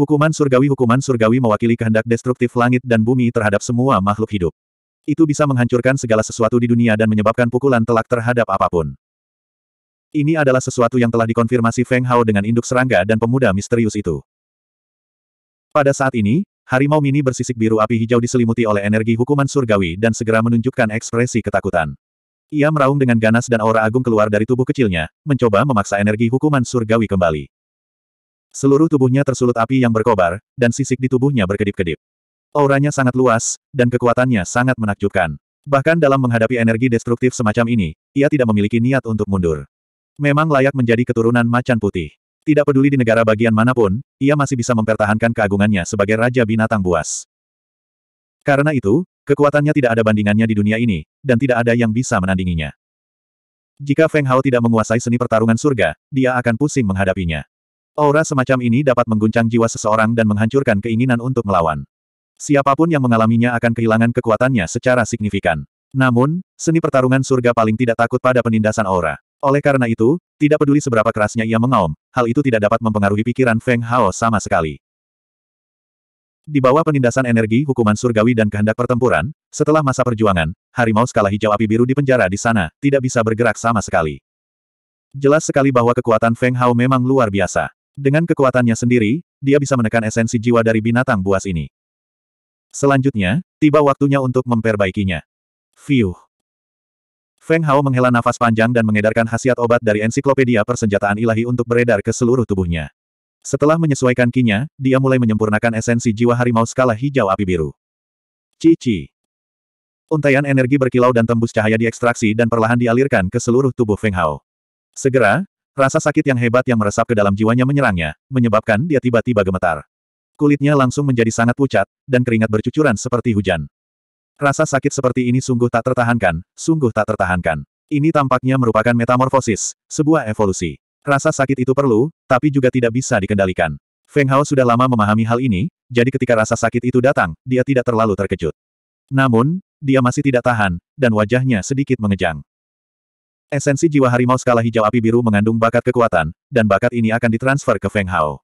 Hukuman surgawi Hukuman surgawi mewakili kehendak destruktif langit dan bumi terhadap semua makhluk hidup. Itu bisa menghancurkan segala sesuatu di dunia dan menyebabkan pukulan telak terhadap apapun. Ini adalah sesuatu yang telah dikonfirmasi Feng Hao dengan induk serangga dan pemuda misterius itu. Pada saat ini, harimau mini bersisik biru api hijau diselimuti oleh energi hukuman surgawi dan segera menunjukkan ekspresi ketakutan. Ia meraung dengan ganas dan aura agung keluar dari tubuh kecilnya, mencoba memaksa energi hukuman surgawi kembali. Seluruh tubuhnya tersulut api yang berkobar, dan sisik di tubuhnya berkedip-kedip. Auranya sangat luas, dan kekuatannya sangat menakjubkan. Bahkan dalam menghadapi energi destruktif semacam ini, ia tidak memiliki niat untuk mundur. Memang layak menjadi keturunan macan putih. Tidak peduli di negara bagian manapun, ia masih bisa mempertahankan keagungannya sebagai Raja Binatang Buas. Karena itu, kekuatannya tidak ada bandingannya di dunia ini, dan tidak ada yang bisa menandinginya. Jika Feng Hao tidak menguasai seni pertarungan surga, dia akan pusing menghadapinya. Aura semacam ini dapat mengguncang jiwa seseorang dan menghancurkan keinginan untuk melawan. Siapapun yang mengalaminya akan kehilangan kekuatannya secara signifikan. Namun, seni pertarungan surga paling tidak takut pada penindasan aura. Oleh karena itu, tidak peduli seberapa kerasnya ia mengaum, hal itu tidak dapat mempengaruhi pikiran Feng Hao sama sekali. Di bawah penindasan energi hukuman surgawi dan kehendak pertempuran, setelah masa perjuangan, harimau skala hijau api biru di penjara di sana, tidak bisa bergerak sama sekali. Jelas sekali bahwa kekuatan Feng Hao memang luar biasa. Dengan kekuatannya sendiri, dia bisa menekan esensi jiwa dari binatang buas ini. Selanjutnya, tiba waktunya untuk memperbaikinya. Fiuh. Feng Hao menghela nafas panjang dan mengedarkan khasiat obat dari ensiklopedia persenjataan ilahi untuk beredar ke seluruh tubuhnya. Setelah menyesuaikan kinya, dia mulai menyempurnakan esensi jiwa harimau skala hijau api biru. Cici. Untaian energi berkilau dan tembus cahaya diekstraksi dan perlahan dialirkan ke seluruh tubuh Feng Hao. Segera, Rasa sakit yang hebat yang meresap ke dalam jiwanya menyerangnya, menyebabkan dia tiba-tiba gemetar. Kulitnya langsung menjadi sangat pucat, dan keringat bercucuran seperti hujan. Rasa sakit seperti ini sungguh tak tertahankan, sungguh tak tertahankan. Ini tampaknya merupakan metamorfosis, sebuah evolusi. Rasa sakit itu perlu, tapi juga tidak bisa dikendalikan. Feng Hao sudah lama memahami hal ini, jadi ketika rasa sakit itu datang, dia tidak terlalu terkejut. Namun, dia masih tidak tahan, dan wajahnya sedikit mengejang. Esensi jiwa harimau skala hijau api biru mengandung bakat kekuatan, dan bakat ini akan ditransfer ke Feng Hao.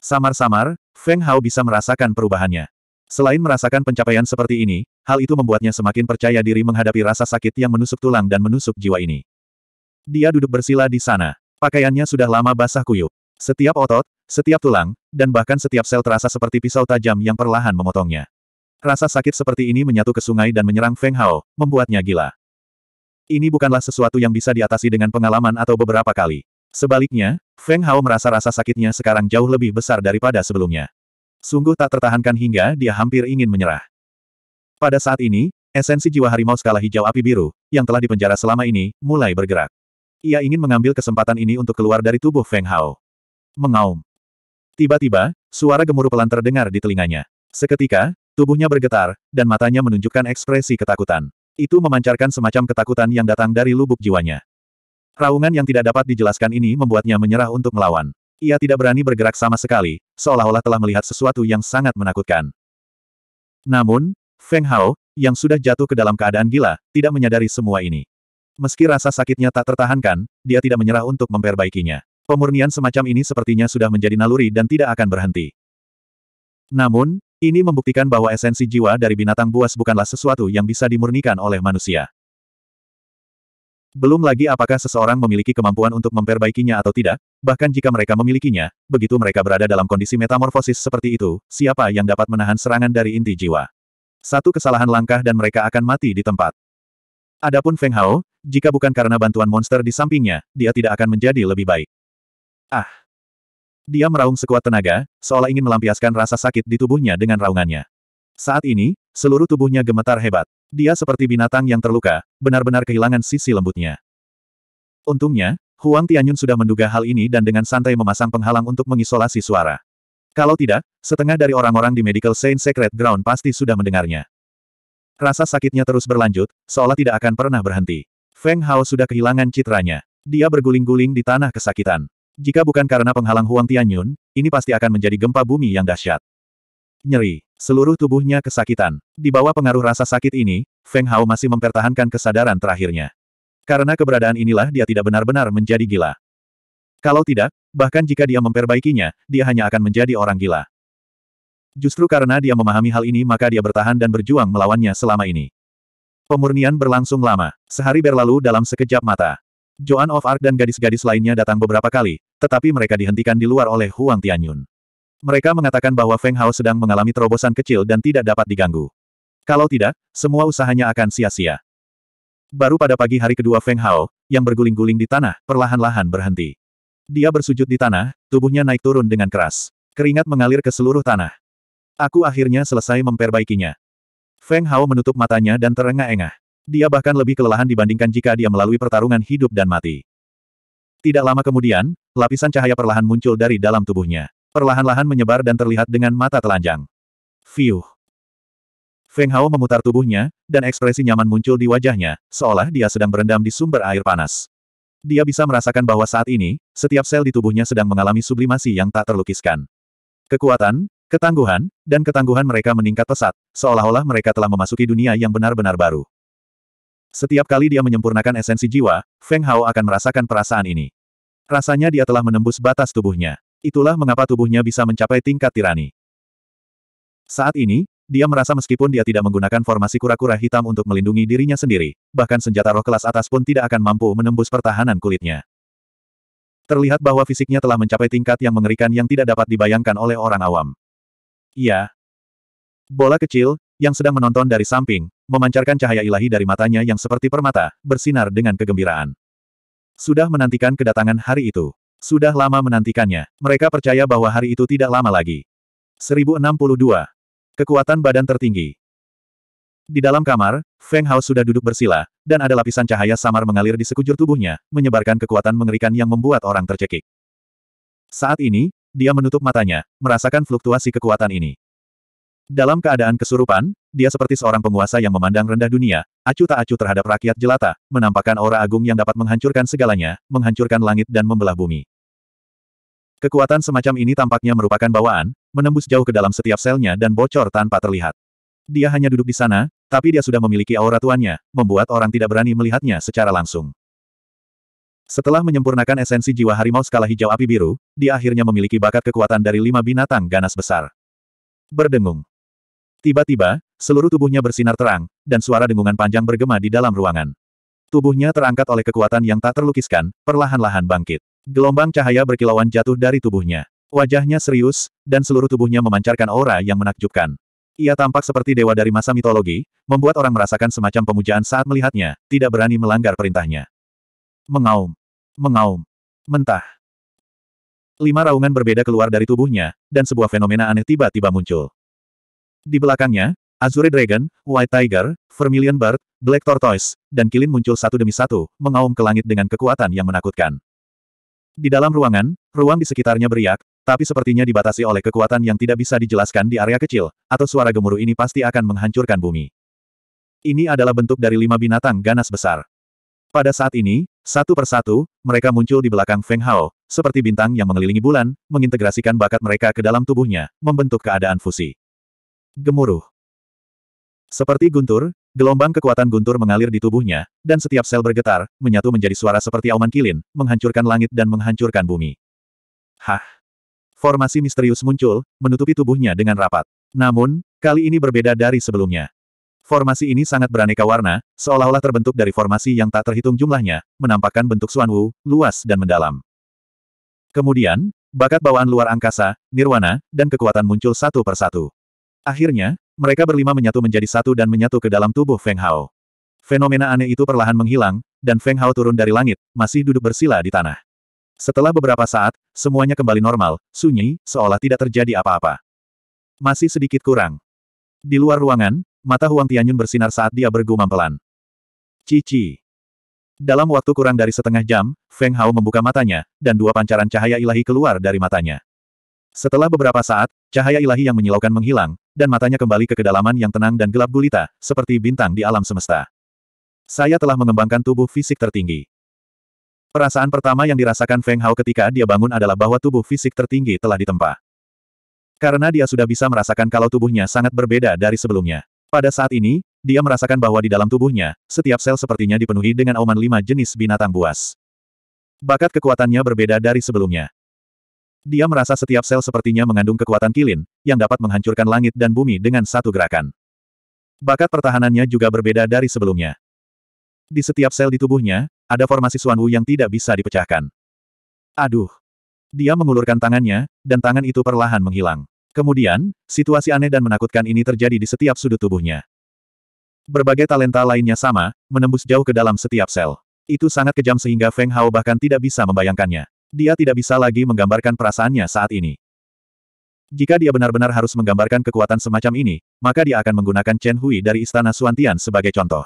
Samar-samar, Feng Hao bisa merasakan perubahannya. Selain merasakan pencapaian seperti ini, hal itu membuatnya semakin percaya diri menghadapi rasa sakit yang menusuk tulang dan menusuk jiwa ini. Dia duduk bersila di sana. Pakaiannya sudah lama basah kuyup. Setiap otot, setiap tulang, dan bahkan setiap sel terasa seperti pisau tajam yang perlahan memotongnya. Rasa sakit seperti ini menyatu ke sungai dan menyerang Feng Hao, membuatnya gila. Ini bukanlah sesuatu yang bisa diatasi dengan pengalaman atau beberapa kali. Sebaliknya, Feng Hao merasa rasa sakitnya sekarang jauh lebih besar daripada sebelumnya. Sungguh tak tertahankan hingga dia hampir ingin menyerah. Pada saat ini, esensi jiwa harimau skala hijau api biru, yang telah dipenjara selama ini, mulai bergerak. Ia ingin mengambil kesempatan ini untuk keluar dari tubuh Feng Hao. Mengaum. Tiba-tiba, suara gemuruh pelan terdengar di telinganya. Seketika, tubuhnya bergetar, dan matanya menunjukkan ekspresi ketakutan. Itu memancarkan semacam ketakutan yang datang dari lubuk jiwanya. Raungan yang tidak dapat dijelaskan ini membuatnya menyerah untuk melawan. Ia tidak berani bergerak sama sekali, seolah-olah telah melihat sesuatu yang sangat menakutkan. Namun, Feng Hao, yang sudah jatuh ke dalam keadaan gila, tidak menyadari semua ini. Meski rasa sakitnya tak tertahankan, dia tidak menyerah untuk memperbaikinya. Pemurnian semacam ini sepertinya sudah menjadi naluri dan tidak akan berhenti. Namun, ini membuktikan bahwa esensi jiwa dari binatang buas bukanlah sesuatu yang bisa dimurnikan oleh manusia. Belum lagi apakah seseorang memiliki kemampuan untuk memperbaikinya atau tidak, bahkan jika mereka memilikinya, begitu mereka berada dalam kondisi metamorfosis seperti itu, siapa yang dapat menahan serangan dari inti jiwa? Satu kesalahan langkah dan mereka akan mati di tempat. Adapun Feng Hao, jika bukan karena bantuan monster di sampingnya, dia tidak akan menjadi lebih baik. Ah, dia meraung sekuat tenaga, seolah ingin melampiaskan rasa sakit di tubuhnya dengan raungannya. Saat ini, seluruh tubuhnya gemetar hebat. Dia seperti binatang yang terluka, benar-benar kehilangan sisi lembutnya. Untungnya, Huang Tianyun sudah menduga hal ini dan dengan santai memasang penghalang untuk mengisolasi suara. Kalau tidak, setengah dari orang-orang di Medical Saint Secret Ground pasti sudah mendengarnya. Rasa sakitnya terus berlanjut, seolah tidak akan pernah berhenti. Feng Hao sudah kehilangan citranya. Dia berguling-guling di tanah kesakitan. Jika bukan karena penghalang Huang Tianyun, ini pasti akan menjadi gempa bumi yang dahsyat. Nyeri. Seluruh tubuhnya kesakitan. Di bawah pengaruh rasa sakit ini, Feng Hao masih mempertahankan kesadaran terakhirnya. Karena keberadaan inilah dia tidak benar-benar menjadi gila. Kalau tidak, bahkan jika dia memperbaikinya, dia hanya akan menjadi orang gila. Justru karena dia memahami hal ini maka dia bertahan dan berjuang melawannya selama ini. Pemurnian berlangsung lama. Sehari berlalu dalam sekejap mata. Joan of Arc dan gadis-gadis lainnya datang beberapa kali, tetapi mereka dihentikan di luar oleh Huang Tianyun. Mereka mengatakan bahwa Feng Hao sedang mengalami terobosan kecil dan tidak dapat diganggu. Kalau tidak, semua usahanya akan sia-sia. Baru pada pagi hari kedua Feng Hao, yang berguling-guling di tanah, perlahan-lahan berhenti. Dia bersujud di tanah, tubuhnya naik turun dengan keras. Keringat mengalir ke seluruh tanah. Aku akhirnya selesai memperbaikinya. Feng Hao menutup matanya dan terengah-engah. Dia bahkan lebih kelelahan dibandingkan jika dia melalui pertarungan hidup dan mati. Tidak lama kemudian, lapisan cahaya perlahan muncul dari dalam tubuhnya. Perlahan-lahan menyebar dan terlihat dengan mata telanjang. Fiuh. Feng Hao memutar tubuhnya, dan ekspresi nyaman muncul di wajahnya, seolah dia sedang berendam di sumber air panas. Dia bisa merasakan bahwa saat ini, setiap sel di tubuhnya sedang mengalami sublimasi yang tak terlukiskan. Kekuatan, ketangguhan, dan ketangguhan mereka meningkat pesat, seolah-olah mereka telah memasuki dunia yang benar-benar baru. Setiap kali dia menyempurnakan esensi jiwa, Feng Hao akan merasakan perasaan ini. Rasanya dia telah menembus batas tubuhnya. Itulah mengapa tubuhnya bisa mencapai tingkat tirani. Saat ini, dia merasa meskipun dia tidak menggunakan formasi kura-kura hitam untuk melindungi dirinya sendiri, bahkan senjata roh kelas atas pun tidak akan mampu menembus pertahanan kulitnya. Terlihat bahwa fisiknya telah mencapai tingkat yang mengerikan yang tidak dapat dibayangkan oleh orang awam. Iya. Bola kecil, yang sedang menonton dari samping, memancarkan cahaya ilahi dari matanya yang seperti permata, bersinar dengan kegembiraan. Sudah menantikan kedatangan hari itu. Sudah lama menantikannya. Mereka percaya bahwa hari itu tidak lama lagi. 1062. Kekuatan badan tertinggi. Di dalam kamar, Feng Hao sudah duduk bersila, dan ada lapisan cahaya samar mengalir di sekujur tubuhnya, menyebarkan kekuatan mengerikan yang membuat orang tercekik. Saat ini, dia menutup matanya, merasakan fluktuasi kekuatan ini. Dalam keadaan kesurupan, dia seperti seorang penguasa yang memandang rendah dunia, acuh tak acuh terhadap rakyat jelata, menampakkan aura agung yang dapat menghancurkan segalanya, menghancurkan langit dan membelah bumi. Kekuatan semacam ini tampaknya merupakan bawaan, menembus jauh ke dalam setiap selnya dan bocor tanpa terlihat. Dia hanya duduk di sana, tapi dia sudah memiliki aura tuannya, membuat orang tidak berani melihatnya secara langsung. Setelah menyempurnakan esensi jiwa harimau skala hijau api biru, dia akhirnya memiliki bakat kekuatan dari lima binatang ganas besar. Berdengung. Tiba-tiba, seluruh tubuhnya bersinar terang, dan suara dengungan panjang bergema di dalam ruangan. Tubuhnya terangkat oleh kekuatan yang tak terlukiskan, perlahan-lahan bangkit. Gelombang cahaya berkilauan jatuh dari tubuhnya. Wajahnya serius, dan seluruh tubuhnya memancarkan aura yang menakjubkan. Ia tampak seperti dewa dari masa mitologi, membuat orang merasakan semacam pemujaan saat melihatnya, tidak berani melanggar perintahnya. Mengaum. Mengaum. Mentah. Lima raungan berbeda keluar dari tubuhnya, dan sebuah fenomena aneh tiba-tiba muncul. Di belakangnya, Azure Dragon, White Tiger, Vermilion Bird, Black Tortoise, dan Kilin muncul satu demi satu, mengaum ke langit dengan kekuatan yang menakutkan. Di dalam ruangan, ruang di sekitarnya beriak, tapi sepertinya dibatasi oleh kekuatan yang tidak bisa dijelaskan di area kecil, atau suara gemuruh ini pasti akan menghancurkan bumi. Ini adalah bentuk dari lima binatang ganas besar. Pada saat ini, satu persatu, mereka muncul di belakang Feng Hao, seperti bintang yang mengelilingi bulan, mengintegrasikan bakat mereka ke dalam tubuhnya, membentuk keadaan fusi. Gemuruh. Seperti guntur, gelombang kekuatan guntur mengalir di tubuhnya, dan setiap sel bergetar, menyatu menjadi suara seperti auman kilin, menghancurkan langit dan menghancurkan bumi. Hah. Formasi misterius muncul, menutupi tubuhnya dengan rapat. Namun, kali ini berbeda dari sebelumnya. Formasi ini sangat beraneka warna, seolah-olah terbentuk dari formasi yang tak terhitung jumlahnya, menampakkan bentuk swanwu, Wu, luas dan mendalam. Kemudian, bakat bawaan luar angkasa, nirwana, dan kekuatan muncul satu persatu. Akhirnya, mereka berlima menyatu menjadi satu dan menyatu ke dalam tubuh Feng Hao. Fenomena aneh itu perlahan menghilang, dan Feng Hao turun dari langit, masih duduk bersila di tanah. Setelah beberapa saat, semuanya kembali normal, sunyi, seolah tidak terjadi apa-apa. Masih sedikit kurang. Di luar ruangan, mata Huang Tianyun bersinar saat dia bergumam pelan. Cici. Dalam waktu kurang dari setengah jam, Feng Hao membuka matanya, dan dua pancaran cahaya ilahi keluar dari matanya. Setelah beberapa saat, cahaya ilahi yang menyilaukan menghilang, dan matanya kembali ke kedalaman yang tenang dan gelap gulita, seperti bintang di alam semesta. Saya telah mengembangkan tubuh fisik tertinggi. Perasaan pertama yang dirasakan Feng Hao ketika dia bangun adalah bahwa tubuh fisik tertinggi telah ditempa. Karena dia sudah bisa merasakan kalau tubuhnya sangat berbeda dari sebelumnya. Pada saat ini, dia merasakan bahwa di dalam tubuhnya, setiap sel sepertinya dipenuhi dengan auman lima jenis binatang buas. Bakat kekuatannya berbeda dari sebelumnya. Dia merasa setiap sel sepertinya mengandung kekuatan kilin, yang dapat menghancurkan langit dan bumi dengan satu gerakan. Bakat pertahanannya juga berbeda dari sebelumnya. Di setiap sel di tubuhnya, ada formasi Suanwu yang tidak bisa dipecahkan. Aduh! Dia mengulurkan tangannya, dan tangan itu perlahan menghilang. Kemudian, situasi aneh dan menakutkan ini terjadi di setiap sudut tubuhnya. Berbagai talenta lainnya sama, menembus jauh ke dalam setiap sel. Itu sangat kejam sehingga Feng Hao bahkan tidak bisa membayangkannya dia tidak bisa lagi menggambarkan perasaannya saat ini. Jika dia benar-benar harus menggambarkan kekuatan semacam ini, maka dia akan menggunakan Chen Hui dari Istana Suantian sebagai contoh.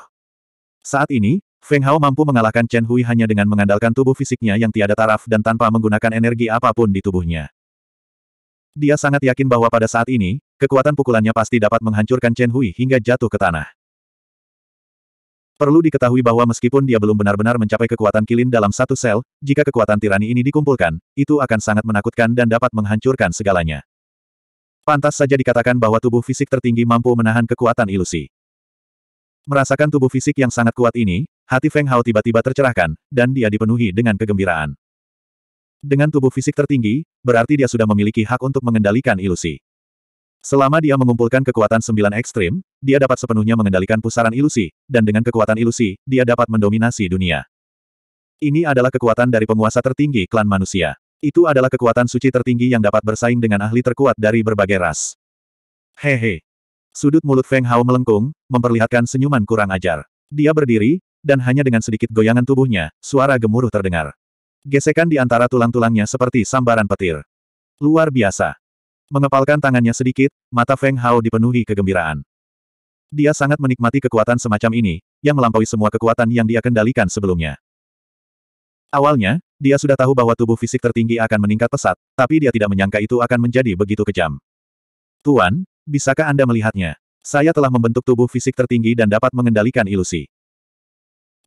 Saat ini, Feng Hao mampu mengalahkan Chen Hui hanya dengan mengandalkan tubuh fisiknya yang tiada taraf dan tanpa menggunakan energi apapun di tubuhnya. Dia sangat yakin bahwa pada saat ini, kekuatan pukulannya pasti dapat menghancurkan Chen Hui hingga jatuh ke tanah. Perlu diketahui bahwa meskipun dia belum benar-benar mencapai kekuatan kilin dalam satu sel, jika kekuatan tirani ini dikumpulkan, itu akan sangat menakutkan dan dapat menghancurkan segalanya. Pantas saja dikatakan bahwa tubuh fisik tertinggi mampu menahan kekuatan ilusi. Merasakan tubuh fisik yang sangat kuat ini, hati Feng Hao tiba-tiba tercerahkan, dan dia dipenuhi dengan kegembiraan. Dengan tubuh fisik tertinggi, berarti dia sudah memiliki hak untuk mengendalikan ilusi. Selama dia mengumpulkan kekuatan sembilan ekstrim, dia dapat sepenuhnya mengendalikan pusaran ilusi, dan dengan kekuatan ilusi, dia dapat mendominasi dunia. Ini adalah kekuatan dari penguasa tertinggi klan manusia. Itu adalah kekuatan suci tertinggi yang dapat bersaing dengan ahli terkuat dari berbagai ras. Hehe. Sudut mulut Feng Hao melengkung, memperlihatkan senyuman kurang ajar. Dia berdiri, dan hanya dengan sedikit goyangan tubuhnya, suara gemuruh terdengar. Gesekan di antara tulang-tulangnya seperti sambaran petir. Luar biasa. Mengepalkan tangannya sedikit, mata Feng Hao dipenuhi kegembiraan. Dia sangat menikmati kekuatan semacam ini, yang melampaui semua kekuatan yang dia kendalikan sebelumnya. Awalnya, dia sudah tahu bahwa tubuh fisik tertinggi akan meningkat pesat, tapi dia tidak menyangka itu akan menjadi begitu kejam. Tuan, bisakah Anda melihatnya? Saya telah membentuk tubuh fisik tertinggi dan dapat mengendalikan ilusi.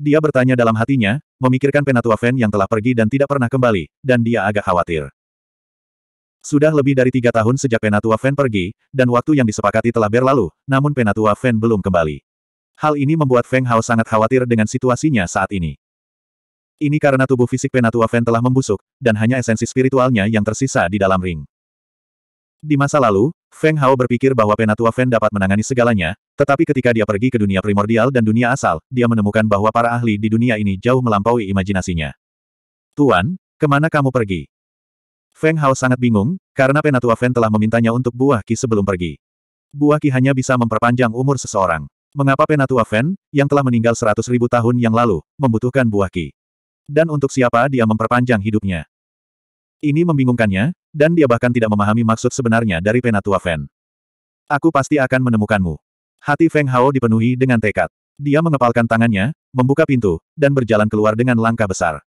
Dia bertanya dalam hatinya, memikirkan Penatua Fen yang telah pergi dan tidak pernah kembali, dan dia agak khawatir. Sudah lebih dari tiga tahun sejak Penatua Fan pergi, dan waktu yang disepakati telah berlalu, namun Penatua Fan belum kembali. Hal ini membuat Feng Hao sangat khawatir dengan situasinya saat ini. Ini karena tubuh fisik Penatua Fan telah membusuk, dan hanya esensi spiritualnya yang tersisa di dalam ring. Di masa lalu, Feng Hao berpikir bahwa Penatua Fan dapat menangani segalanya, tetapi ketika dia pergi ke dunia primordial dan dunia asal, dia menemukan bahwa para ahli di dunia ini jauh melampaui imajinasinya. Tuan, kemana kamu pergi? Feng Hao sangat bingung, karena Penatua Fen telah memintanya untuk buah ki sebelum pergi. Buah ki hanya bisa memperpanjang umur seseorang. Mengapa Penatua Fen, yang telah meninggal seratus ribu tahun yang lalu, membutuhkan buah ki? Dan untuk siapa dia memperpanjang hidupnya? Ini membingungkannya, dan dia bahkan tidak memahami maksud sebenarnya dari Penatua Fen. Aku pasti akan menemukanmu. Hati Feng Hao dipenuhi dengan tekad. Dia mengepalkan tangannya, membuka pintu, dan berjalan keluar dengan langkah besar.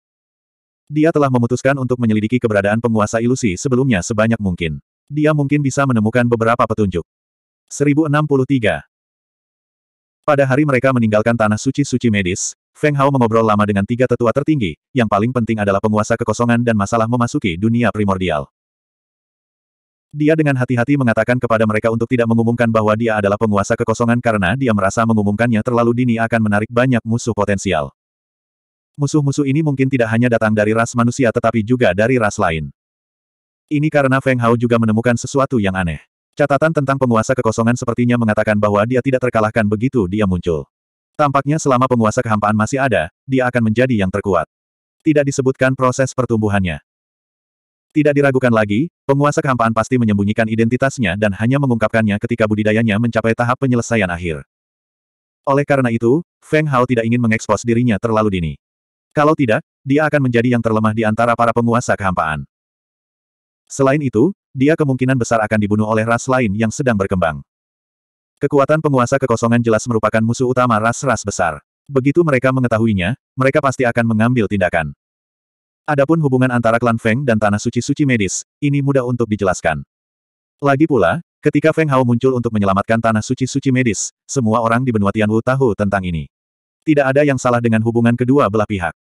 Dia telah memutuskan untuk menyelidiki keberadaan penguasa ilusi sebelumnya sebanyak mungkin. Dia mungkin bisa menemukan beberapa petunjuk. 1063 Pada hari mereka meninggalkan tanah suci-suci medis, Feng Hao mengobrol lama dengan tiga tetua tertinggi, yang paling penting adalah penguasa kekosongan dan masalah memasuki dunia primordial. Dia dengan hati-hati mengatakan kepada mereka untuk tidak mengumumkan bahwa dia adalah penguasa kekosongan karena dia merasa mengumumkannya terlalu dini akan menarik banyak musuh potensial musuh-musuh ini mungkin tidak hanya datang dari ras manusia tetapi juga dari ras lain. Ini karena Feng Hao juga menemukan sesuatu yang aneh. Catatan tentang penguasa kekosongan sepertinya mengatakan bahwa dia tidak terkalahkan begitu dia muncul. Tampaknya selama penguasa kehampaan masih ada, dia akan menjadi yang terkuat. Tidak disebutkan proses pertumbuhannya. Tidak diragukan lagi, penguasa kehampaan pasti menyembunyikan identitasnya dan hanya mengungkapkannya ketika budidayanya mencapai tahap penyelesaian akhir. Oleh karena itu, Feng Hao tidak ingin mengekspos dirinya terlalu dini. Kalau tidak, dia akan menjadi yang terlemah di antara para penguasa kehampaan. Selain itu, dia kemungkinan besar akan dibunuh oleh ras lain yang sedang berkembang. Kekuatan penguasa kekosongan jelas merupakan musuh utama ras-ras besar. Begitu mereka mengetahuinya, mereka pasti akan mengambil tindakan. Adapun hubungan antara klan Feng dan Tanah Suci-Suci Medis, ini mudah untuk dijelaskan. Lagi pula, ketika Feng Hao muncul untuk menyelamatkan Tanah Suci-Suci Medis, semua orang di benua Tianwu tahu tentang ini. Tidak ada yang salah dengan hubungan kedua belah pihak.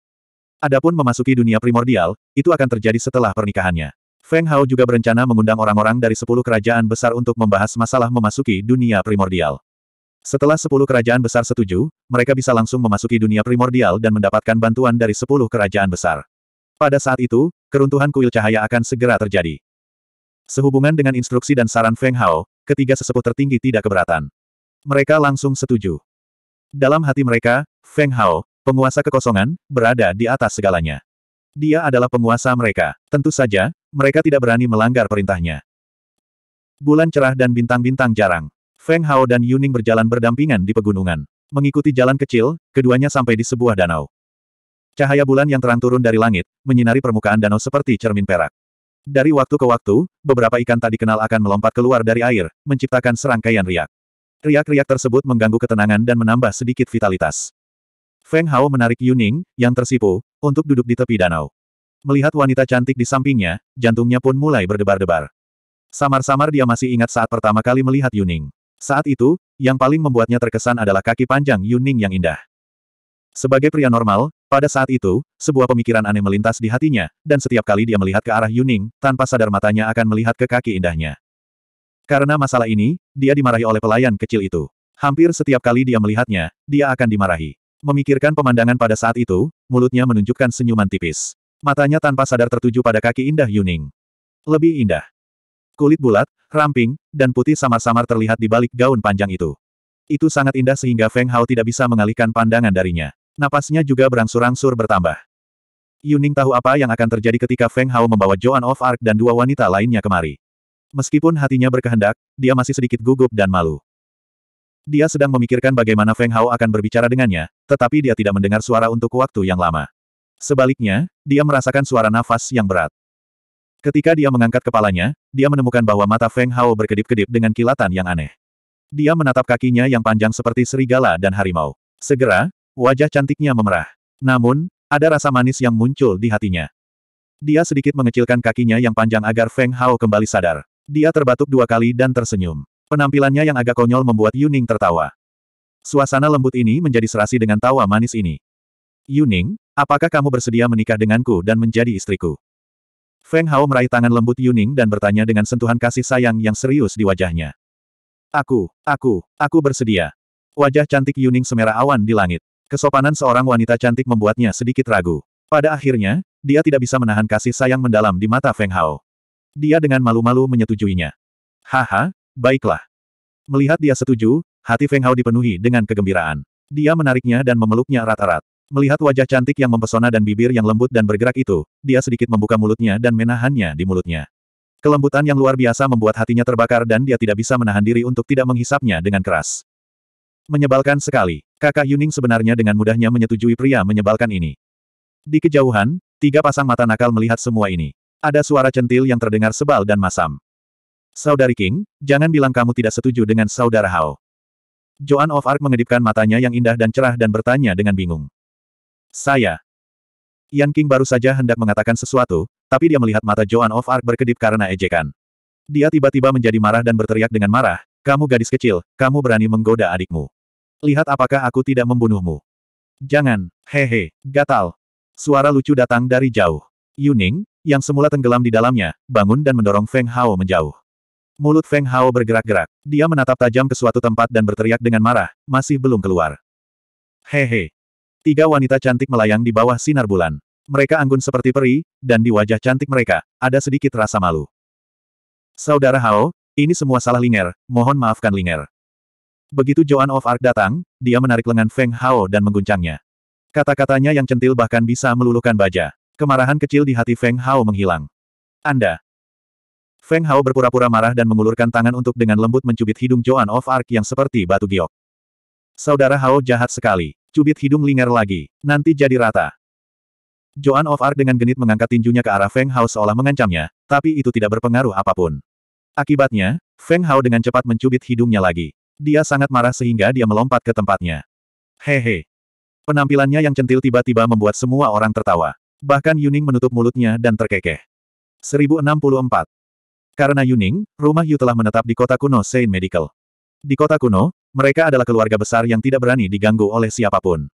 Adapun memasuki dunia primordial, itu akan terjadi setelah pernikahannya. Feng Hao juga berencana mengundang orang-orang dari sepuluh kerajaan besar untuk membahas masalah memasuki dunia primordial. Setelah sepuluh kerajaan besar setuju, mereka bisa langsung memasuki dunia primordial dan mendapatkan bantuan dari sepuluh kerajaan besar. Pada saat itu, keruntuhan kuil cahaya akan segera terjadi. Sehubungan dengan instruksi dan saran Feng Hao, ketiga sesepuh tertinggi tidak keberatan. Mereka langsung setuju. Dalam hati mereka, Feng Hao, penguasa kekosongan, berada di atas segalanya. Dia adalah penguasa mereka. Tentu saja, mereka tidak berani melanggar perintahnya. Bulan cerah dan bintang-bintang jarang. Feng Hao dan Yuning berjalan berdampingan di pegunungan. Mengikuti jalan kecil, keduanya sampai di sebuah danau. Cahaya bulan yang terang turun dari langit, menyinari permukaan danau seperti cermin perak. Dari waktu ke waktu, beberapa ikan tak dikenal akan melompat keluar dari air, menciptakan serangkaian riak. Riak-riak tersebut mengganggu ketenangan dan menambah sedikit vitalitas. Feng Hao menarik Yuning, yang tersipu, untuk duduk di tepi danau. Melihat wanita cantik di sampingnya, jantungnya pun mulai berdebar-debar. Samar-samar dia masih ingat saat pertama kali melihat Yuning. Saat itu, yang paling membuatnya terkesan adalah kaki panjang Yuning yang indah. Sebagai pria normal, pada saat itu, sebuah pemikiran aneh melintas di hatinya, dan setiap kali dia melihat ke arah Yuning, tanpa sadar matanya akan melihat ke kaki indahnya. Karena masalah ini, dia dimarahi oleh pelayan kecil itu. Hampir setiap kali dia melihatnya, dia akan dimarahi. Memikirkan pemandangan pada saat itu, mulutnya menunjukkan senyuman tipis. Matanya tanpa sadar tertuju pada kaki indah Yuning. Lebih indah. Kulit bulat, ramping, dan putih samar-samar terlihat di balik gaun panjang itu. Itu sangat indah sehingga Feng Hao tidak bisa mengalihkan pandangan darinya. Napasnya juga berangsur-angsur bertambah. Yuning tahu apa yang akan terjadi ketika Feng Hao membawa Joan of Arc dan dua wanita lainnya kemari. Meskipun hatinya berkehendak, dia masih sedikit gugup dan malu. Dia sedang memikirkan bagaimana Feng Hao akan berbicara dengannya, tetapi dia tidak mendengar suara untuk waktu yang lama. Sebaliknya, dia merasakan suara nafas yang berat. Ketika dia mengangkat kepalanya, dia menemukan bahwa mata Feng Hao berkedip-kedip dengan kilatan yang aneh. Dia menatap kakinya yang panjang seperti serigala dan harimau. Segera, wajah cantiknya memerah. Namun, ada rasa manis yang muncul di hatinya. Dia sedikit mengecilkan kakinya yang panjang agar Feng Hao kembali sadar. Dia terbatuk dua kali dan tersenyum. Penampilannya yang agak konyol membuat Yuning tertawa. Suasana lembut ini menjadi serasi dengan tawa manis ini. Yuning, apakah kamu bersedia menikah denganku dan menjadi istriku? Feng Hao meraih tangan lembut Yuning dan bertanya dengan sentuhan kasih sayang yang serius di wajahnya. Aku, aku, aku bersedia. Wajah cantik Yuning semerah awan di langit. Kesopanan seorang wanita cantik membuatnya sedikit ragu. Pada akhirnya, dia tidak bisa menahan kasih sayang mendalam di mata Feng Hao. Dia dengan malu-malu menyetujuinya. Haha, baiklah. Melihat dia setuju, hati Feng Hao dipenuhi dengan kegembiraan. Dia menariknya dan memeluknya erat-erat. Melihat wajah cantik yang mempesona dan bibir yang lembut dan bergerak itu, dia sedikit membuka mulutnya dan menahannya di mulutnya. Kelembutan yang luar biasa membuat hatinya terbakar dan dia tidak bisa menahan diri untuk tidak menghisapnya dengan keras. Menyebalkan sekali, kakak Yuning sebenarnya dengan mudahnya menyetujui pria menyebalkan ini. Di kejauhan, tiga pasang mata nakal melihat semua ini. Ada suara centil yang terdengar sebal dan masam. Saudari King, jangan bilang kamu tidak setuju dengan saudara Hao. Joan of Arc mengedipkan matanya yang indah dan cerah dan bertanya dengan bingung. Saya. Yan King baru saja hendak mengatakan sesuatu, tapi dia melihat mata Joan of Arc berkedip karena ejekan. Dia tiba-tiba menjadi marah dan berteriak dengan marah, kamu gadis kecil, kamu berani menggoda adikmu. Lihat apakah aku tidak membunuhmu. Jangan, hehe, gatal. Suara lucu datang dari jauh. Yuning, yang semula tenggelam di dalamnya, bangun dan mendorong Feng Hao menjauh. Mulut Feng Hao bergerak-gerak. Dia menatap tajam ke suatu tempat dan berteriak dengan marah, masih belum keluar. Hehe. Tiga wanita cantik melayang di bawah sinar bulan. Mereka anggun seperti peri, dan di wajah cantik mereka, ada sedikit rasa malu. Saudara Hao, ini semua salah Linger, mohon maafkan Linger. Begitu Joan of Arc datang, dia menarik lengan Feng Hao dan mengguncangnya. Kata-katanya yang centil bahkan bisa meluluhkan baja. Kemarahan kecil di hati Feng Hao menghilang. Anda. Feng Hao berpura-pura marah dan mengulurkan tangan untuk dengan lembut mencubit hidung Joan of Arc yang seperti batu giok. Saudara Hao jahat sekali. Cubit hidung lingar lagi. Nanti jadi rata. Joan of Arc dengan genit mengangkat tinjunya ke arah Feng Hao seolah mengancamnya, tapi itu tidak berpengaruh apapun. Akibatnya, Feng Hao dengan cepat mencubit hidungnya lagi. Dia sangat marah sehingga dia melompat ke tempatnya. Hehe. Penampilannya yang centil tiba-tiba membuat semua orang tertawa. Bahkan Yuning menutup mulutnya dan terkekeh. 1064. Karena Yuning, rumah Yu telah menetap di kota kuno Saint Medical. Di kota kuno, mereka adalah keluarga besar yang tidak berani diganggu oleh siapapun.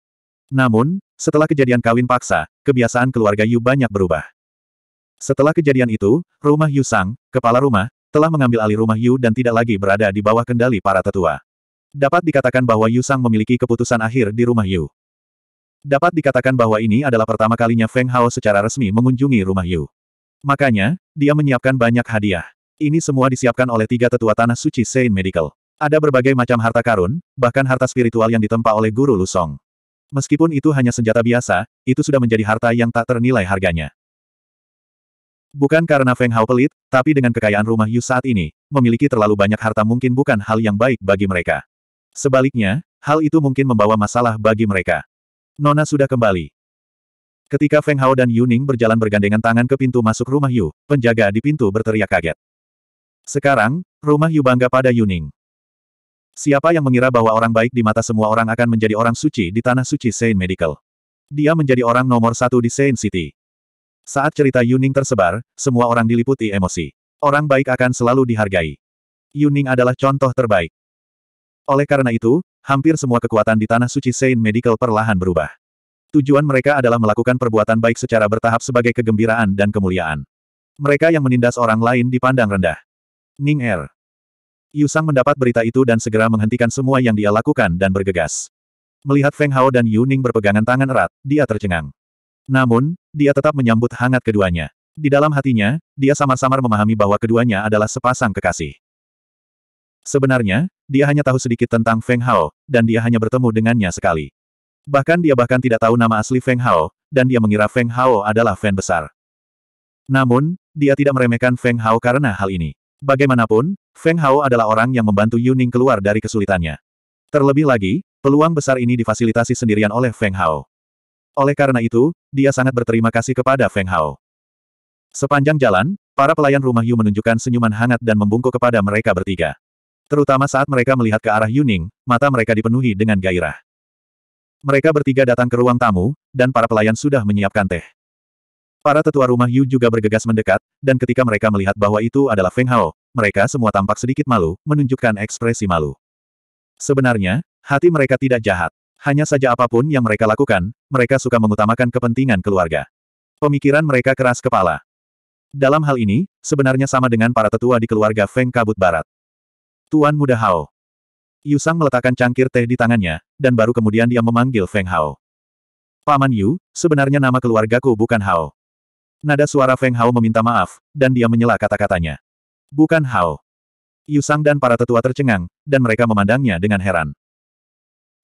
Namun, setelah kejadian kawin paksa, kebiasaan keluarga Yu banyak berubah. Setelah kejadian itu, rumah Yu Sang, kepala rumah, telah mengambil alih rumah Yu dan tidak lagi berada di bawah kendali para tetua. Dapat dikatakan bahwa Yu Sang memiliki keputusan akhir di rumah Yu. Dapat dikatakan bahwa ini adalah pertama kalinya Feng Hao secara resmi mengunjungi rumah Yu. Makanya, dia menyiapkan banyak hadiah. Ini semua disiapkan oleh tiga tetua tanah suci Saint Medical. Ada berbagai macam harta karun, bahkan harta spiritual yang ditempa oleh Guru Lusong. Meskipun itu hanya senjata biasa, itu sudah menjadi harta yang tak ternilai harganya. Bukan karena Feng Hao pelit, tapi dengan kekayaan rumah Yu saat ini, memiliki terlalu banyak harta mungkin bukan hal yang baik bagi mereka. Sebaliknya, hal itu mungkin membawa masalah bagi mereka. Nona sudah kembali. Ketika Feng Hao dan Yuning berjalan bergandengan tangan ke pintu masuk rumah Yu, penjaga di pintu berteriak kaget. Sekarang, rumah Yu bangga pada Yuning. Siapa yang mengira bahwa orang baik di mata semua orang akan menjadi orang suci di tanah suci Saint Medical? Dia menjadi orang nomor satu di Saint City. Saat cerita Yuning tersebar, semua orang diliputi emosi. Orang baik akan selalu dihargai. Yuning adalah contoh terbaik. Oleh karena itu, hampir semua kekuatan di Tanah Suci Saint Medical perlahan berubah. Tujuan mereka adalah melakukan perbuatan baik secara bertahap sebagai kegembiraan dan kemuliaan. Mereka yang menindas orang lain dipandang rendah. Ning Er. Yusang mendapat berita itu dan segera menghentikan semua yang dia lakukan dan bergegas. Melihat Feng Hao dan Yu Ning berpegangan tangan erat, dia tercengang. Namun, dia tetap menyambut hangat keduanya. Di dalam hatinya, dia samar-samar memahami bahwa keduanya adalah sepasang kekasih. Sebenarnya, dia hanya tahu sedikit tentang Feng Hao, dan dia hanya bertemu dengannya sekali. Bahkan dia bahkan tidak tahu nama asli Feng Hao, dan dia mengira Feng Hao adalah fan besar. Namun, dia tidak meremehkan Feng Hao karena hal ini. Bagaimanapun, Feng Hao adalah orang yang membantu Yuning keluar dari kesulitannya. Terlebih lagi, peluang besar ini difasilitasi sendirian oleh Feng Hao. Oleh karena itu, dia sangat berterima kasih kepada Feng Hao. Sepanjang jalan, para pelayan rumah Yu menunjukkan senyuman hangat dan membungkuk kepada mereka bertiga. Terutama saat mereka melihat ke arah Yuning, mata mereka dipenuhi dengan gairah. Mereka bertiga datang ke ruang tamu, dan para pelayan sudah menyiapkan teh. Para tetua rumah Yu juga bergegas mendekat, dan ketika mereka melihat bahwa itu adalah Feng Hao, mereka semua tampak sedikit malu, menunjukkan ekspresi malu. Sebenarnya, hati mereka tidak jahat. Hanya saja apapun yang mereka lakukan, mereka suka mengutamakan kepentingan keluarga. Pemikiran mereka keras kepala. Dalam hal ini, sebenarnya sama dengan para tetua di keluarga Feng Kabut Barat. Tuan Muda Hao. Yusang meletakkan cangkir teh di tangannya, dan baru kemudian dia memanggil Feng Hao. Paman Yu, sebenarnya nama keluargaku bukan Hao. Nada suara Feng Hao meminta maaf, dan dia menyela kata-katanya. Bukan Hao. Yusang dan para tetua tercengang, dan mereka memandangnya dengan heran.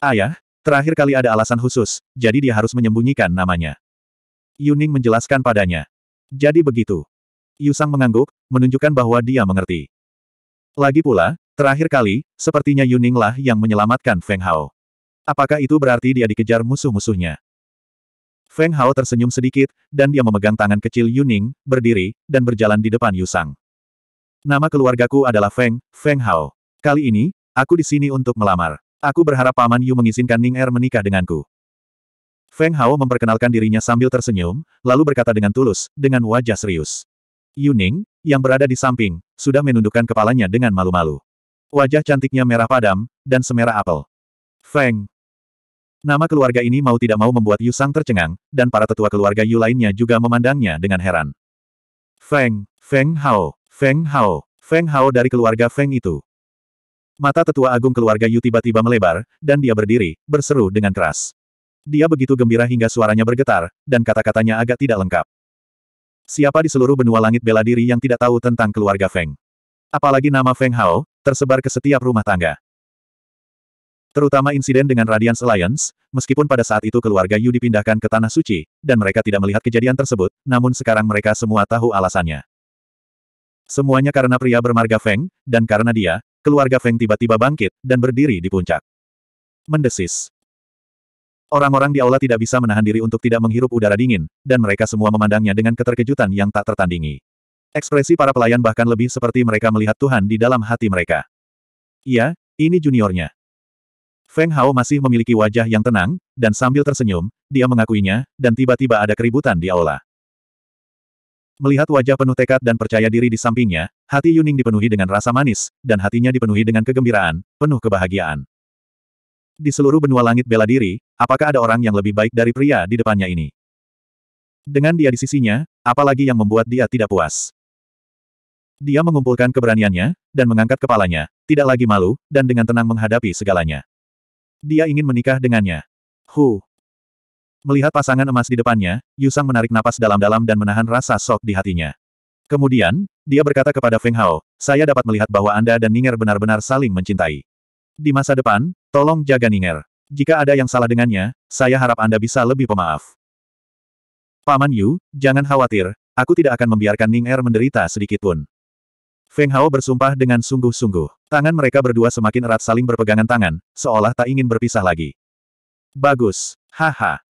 Ayah, terakhir kali ada alasan khusus, jadi dia harus menyembunyikan namanya. Yuning menjelaskan padanya. Jadi begitu. Yusang mengangguk, menunjukkan bahwa dia mengerti. Lagi pula, Terakhir kali, sepertinya Yuning lah yang menyelamatkan Feng Hao. Apakah itu berarti dia dikejar musuh-musuhnya? Feng Hao tersenyum sedikit, dan dia memegang tangan kecil Yuning, berdiri, dan berjalan di depan Yusang. Nama keluargaku adalah Feng, Feng Hao. Kali ini, aku di sini untuk melamar. Aku berharap Paman Yu mengizinkan Ning Er menikah denganku. Feng Hao memperkenalkan dirinya sambil tersenyum, lalu berkata dengan tulus, dengan wajah serius. Yuning, yang berada di samping, sudah menundukkan kepalanya dengan malu-malu. Wajah cantiknya merah padam, dan semerah apel. Feng. Nama keluarga ini mau tidak mau membuat Yu Sang tercengang, dan para tetua keluarga Yu lainnya juga memandangnya dengan heran. Feng, Feng Hao, Feng Hao, Feng Hao dari keluarga Feng itu. Mata tetua agung keluarga Yu tiba-tiba melebar, dan dia berdiri, berseru dengan keras. Dia begitu gembira hingga suaranya bergetar, dan kata-katanya agak tidak lengkap. Siapa di seluruh benua langit bela diri yang tidak tahu tentang keluarga Feng? Apalagi nama Feng Hao, tersebar ke setiap rumah tangga. Terutama insiden dengan Radiance Alliance, meskipun pada saat itu keluarga Yu dipindahkan ke Tanah Suci, dan mereka tidak melihat kejadian tersebut, namun sekarang mereka semua tahu alasannya. Semuanya karena pria bermarga Feng, dan karena dia, keluarga Feng tiba-tiba bangkit, dan berdiri di puncak. Mendesis. Orang-orang di aula tidak bisa menahan diri untuk tidak menghirup udara dingin, dan mereka semua memandangnya dengan keterkejutan yang tak tertandingi. Ekspresi para pelayan bahkan lebih seperti mereka melihat Tuhan di dalam hati mereka. Iya, ini juniornya. Feng Hao masih memiliki wajah yang tenang, dan sambil tersenyum, dia mengakuinya, dan tiba-tiba ada keributan di aula. Melihat wajah penuh tekad dan percaya diri di sampingnya, hati Yuning dipenuhi dengan rasa manis, dan hatinya dipenuhi dengan kegembiraan, penuh kebahagiaan. Di seluruh benua langit bela diri, apakah ada orang yang lebih baik dari pria di depannya ini? Dengan dia di sisinya, apalagi yang membuat dia tidak puas? Dia mengumpulkan keberaniannya, dan mengangkat kepalanya, tidak lagi malu, dan dengan tenang menghadapi segalanya. Dia ingin menikah dengannya. Hu. Melihat pasangan emas di depannya, Yusang menarik napas dalam-dalam dan menahan rasa sok di hatinya. Kemudian, dia berkata kepada Feng Hao, saya dapat melihat bahwa Anda dan Ninger benar-benar saling mencintai. Di masa depan, tolong jaga Ninger. Jika ada yang salah dengannya, saya harap Anda bisa lebih pemaaf. Paman Yu, jangan khawatir, aku tidak akan membiarkan Ning Er menderita sedikitpun. Feng Hao bersumpah dengan sungguh-sungguh. Tangan mereka berdua semakin erat saling berpegangan tangan, seolah tak ingin berpisah lagi. Bagus. Haha.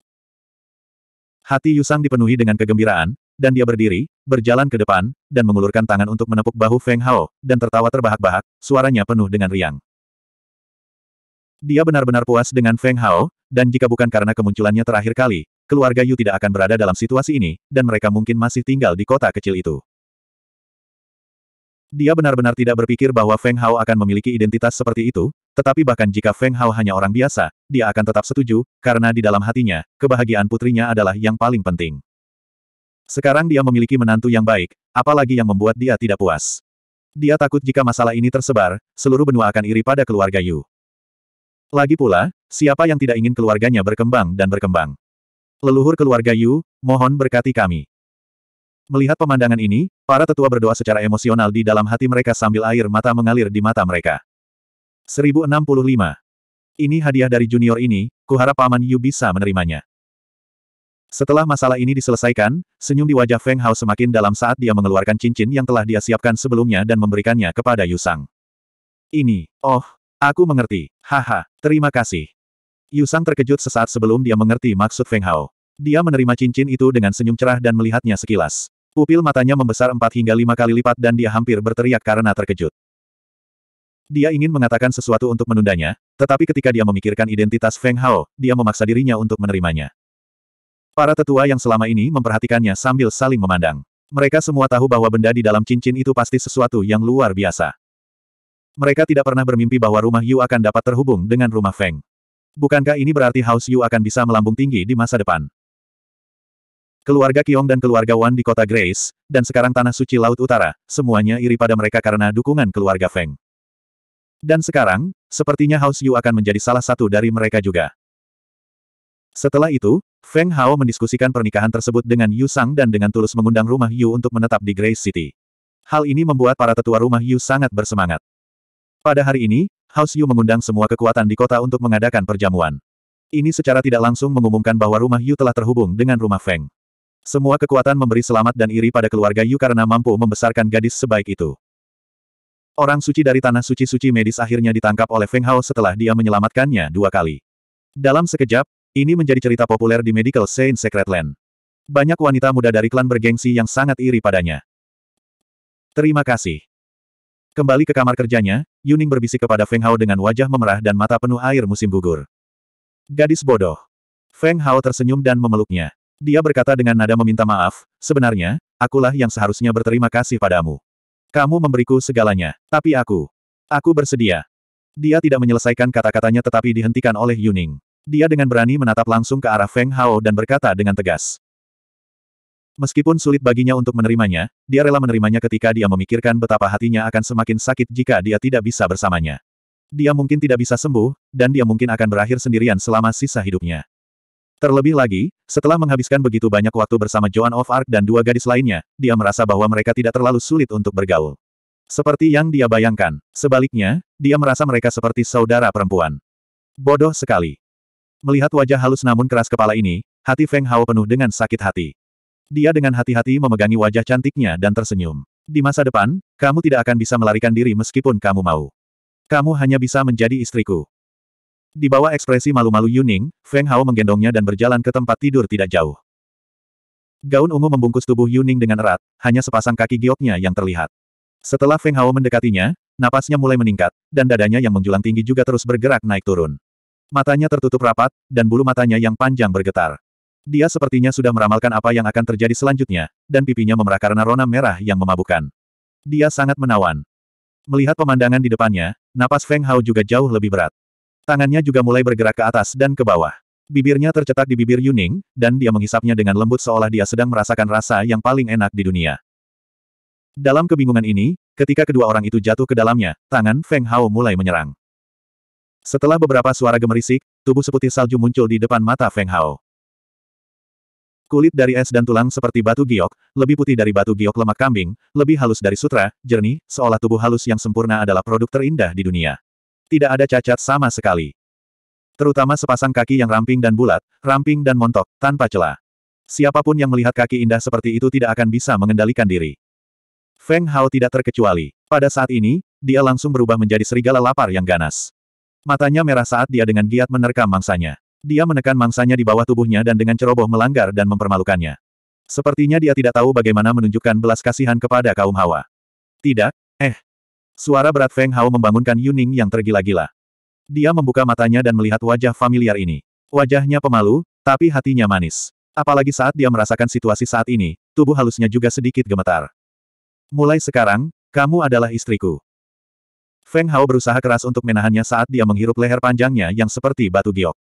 Hati Yusang dipenuhi dengan kegembiraan, dan dia berdiri, berjalan ke depan, dan mengulurkan tangan untuk menepuk bahu Feng Hao, dan tertawa terbahak-bahak, suaranya penuh dengan riang. Dia benar-benar puas dengan Feng Hao, dan jika bukan karena kemunculannya terakhir kali, keluarga Yu tidak akan berada dalam situasi ini, dan mereka mungkin masih tinggal di kota kecil itu. Dia benar-benar tidak berpikir bahwa Feng Hao akan memiliki identitas seperti itu, tetapi bahkan jika Feng Hao hanya orang biasa, dia akan tetap setuju, karena di dalam hatinya, kebahagiaan putrinya adalah yang paling penting. Sekarang dia memiliki menantu yang baik, apalagi yang membuat dia tidak puas. Dia takut jika masalah ini tersebar, seluruh benua akan iri pada keluarga Yu. Lagi pula, siapa yang tidak ingin keluarganya berkembang dan berkembang? Leluhur keluarga Yu, mohon berkati kami. Melihat pemandangan ini, para tetua berdoa secara emosional di dalam hati mereka sambil air mata mengalir di mata mereka. 1065. Ini hadiah dari junior ini, kuharap Paman Yu bisa menerimanya. Setelah masalah ini diselesaikan, senyum di wajah Feng Hao semakin dalam saat dia mengeluarkan cincin yang telah dia siapkan sebelumnya dan memberikannya kepada Yu Sang. Ini, oh, aku mengerti, haha, terima kasih. Yu Sang terkejut sesaat sebelum dia mengerti maksud Feng Hao. Dia menerima cincin itu dengan senyum cerah dan melihatnya sekilas. Pupil matanya membesar empat hingga lima kali lipat dan dia hampir berteriak karena terkejut. Dia ingin mengatakan sesuatu untuk menundanya, tetapi ketika dia memikirkan identitas Feng Hao, dia memaksa dirinya untuk menerimanya. Para tetua yang selama ini memperhatikannya sambil saling memandang. Mereka semua tahu bahwa benda di dalam cincin itu pasti sesuatu yang luar biasa. Mereka tidak pernah bermimpi bahwa rumah Yu akan dapat terhubung dengan rumah Feng. Bukankah ini berarti House Yu akan bisa melambung tinggi di masa depan? Keluarga Kiong dan keluarga Wan di kota Grace, dan sekarang Tanah Suci Laut Utara, semuanya iri pada mereka karena dukungan keluarga Feng. Dan sekarang, sepertinya House Yu akan menjadi salah satu dari mereka juga. Setelah itu, Feng Hao mendiskusikan pernikahan tersebut dengan Yu Sang dan dengan tulus mengundang rumah Yu untuk menetap di Grace City. Hal ini membuat para tetua rumah Yu sangat bersemangat. Pada hari ini, House Yu mengundang semua kekuatan di kota untuk mengadakan perjamuan. Ini secara tidak langsung mengumumkan bahwa rumah Yu telah terhubung dengan rumah Feng. Semua kekuatan memberi selamat dan iri pada keluarga Yu karena mampu membesarkan gadis sebaik itu. Orang suci dari tanah suci-suci medis akhirnya ditangkap oleh Feng Hao setelah dia menyelamatkannya dua kali. Dalam sekejap, ini menjadi cerita populer di Medical Saint Secret Land. Banyak wanita muda dari klan bergengsi yang sangat iri padanya. Terima kasih. Kembali ke kamar kerjanya, Yuning berbisik kepada Feng Hao dengan wajah memerah dan mata penuh air musim gugur. Gadis bodoh. Feng Hao tersenyum dan memeluknya. Dia berkata dengan nada meminta maaf, sebenarnya, akulah yang seharusnya berterima kasih padamu. Kamu memberiku segalanya, tapi aku. Aku bersedia. Dia tidak menyelesaikan kata-katanya tetapi dihentikan oleh Yuning. Dia dengan berani menatap langsung ke arah Feng Hao dan berkata dengan tegas. Meskipun sulit baginya untuk menerimanya, dia rela menerimanya ketika dia memikirkan betapa hatinya akan semakin sakit jika dia tidak bisa bersamanya. Dia mungkin tidak bisa sembuh, dan dia mungkin akan berakhir sendirian selama sisa hidupnya. Terlebih lagi, setelah menghabiskan begitu banyak waktu bersama Joan of Arc dan dua gadis lainnya, dia merasa bahwa mereka tidak terlalu sulit untuk bergaul. Seperti yang dia bayangkan. Sebaliknya, dia merasa mereka seperti saudara perempuan. Bodoh sekali. Melihat wajah halus namun keras kepala ini, hati Feng Hao penuh dengan sakit hati. Dia dengan hati-hati memegangi wajah cantiknya dan tersenyum. Di masa depan, kamu tidak akan bisa melarikan diri meskipun kamu mau. Kamu hanya bisa menjadi istriku. Di bawah ekspresi malu-malu Yuning, Feng Hao menggendongnya dan berjalan ke tempat tidur tidak jauh. Gaun ungu membungkus tubuh Yuning dengan erat, hanya sepasang kaki gioknya yang terlihat. Setelah Feng Hao mendekatinya, napasnya mulai meningkat, dan dadanya yang menjulang tinggi juga terus bergerak naik turun. Matanya tertutup rapat, dan bulu matanya yang panjang bergetar. Dia sepertinya sudah meramalkan apa yang akan terjadi selanjutnya, dan pipinya memerah karena rona merah yang memabukkan. Dia sangat menawan. Melihat pemandangan di depannya, napas Feng Hao juga jauh lebih berat. Tangannya juga mulai bergerak ke atas dan ke bawah. Bibirnya tercetak di bibir Yuning, dan dia menghisapnya dengan lembut seolah dia sedang merasakan rasa yang paling enak di dunia. Dalam kebingungan ini, ketika kedua orang itu jatuh ke dalamnya, tangan Feng Hao mulai menyerang. Setelah beberapa suara gemerisik, tubuh seputih salju muncul di depan mata Feng Hao. Kulit dari es dan tulang seperti batu giok, lebih putih dari batu giok lemak kambing, lebih halus dari sutra, jernih, seolah tubuh halus yang sempurna adalah produk terindah di dunia tidak ada cacat sama sekali. Terutama sepasang kaki yang ramping dan bulat, ramping dan montok, tanpa celah. Siapapun yang melihat kaki indah seperti itu tidak akan bisa mengendalikan diri. Feng Hao tidak terkecuali. Pada saat ini, dia langsung berubah menjadi serigala lapar yang ganas. Matanya merah saat dia dengan giat menerkam mangsanya. Dia menekan mangsanya di bawah tubuhnya dan dengan ceroboh melanggar dan mempermalukannya. Sepertinya dia tidak tahu bagaimana menunjukkan belas kasihan kepada kaum Hawa. Tidak, Suara berat Feng Hao membangunkan Yuning yang tergila-gila. Dia membuka matanya dan melihat wajah familiar ini. Wajahnya pemalu, tapi hatinya manis. Apalagi saat dia merasakan situasi saat ini, tubuh halusnya juga sedikit gemetar. Mulai sekarang, kamu adalah istriku. Feng Hao berusaha keras untuk menahannya saat dia menghirup leher panjangnya yang seperti batu giok.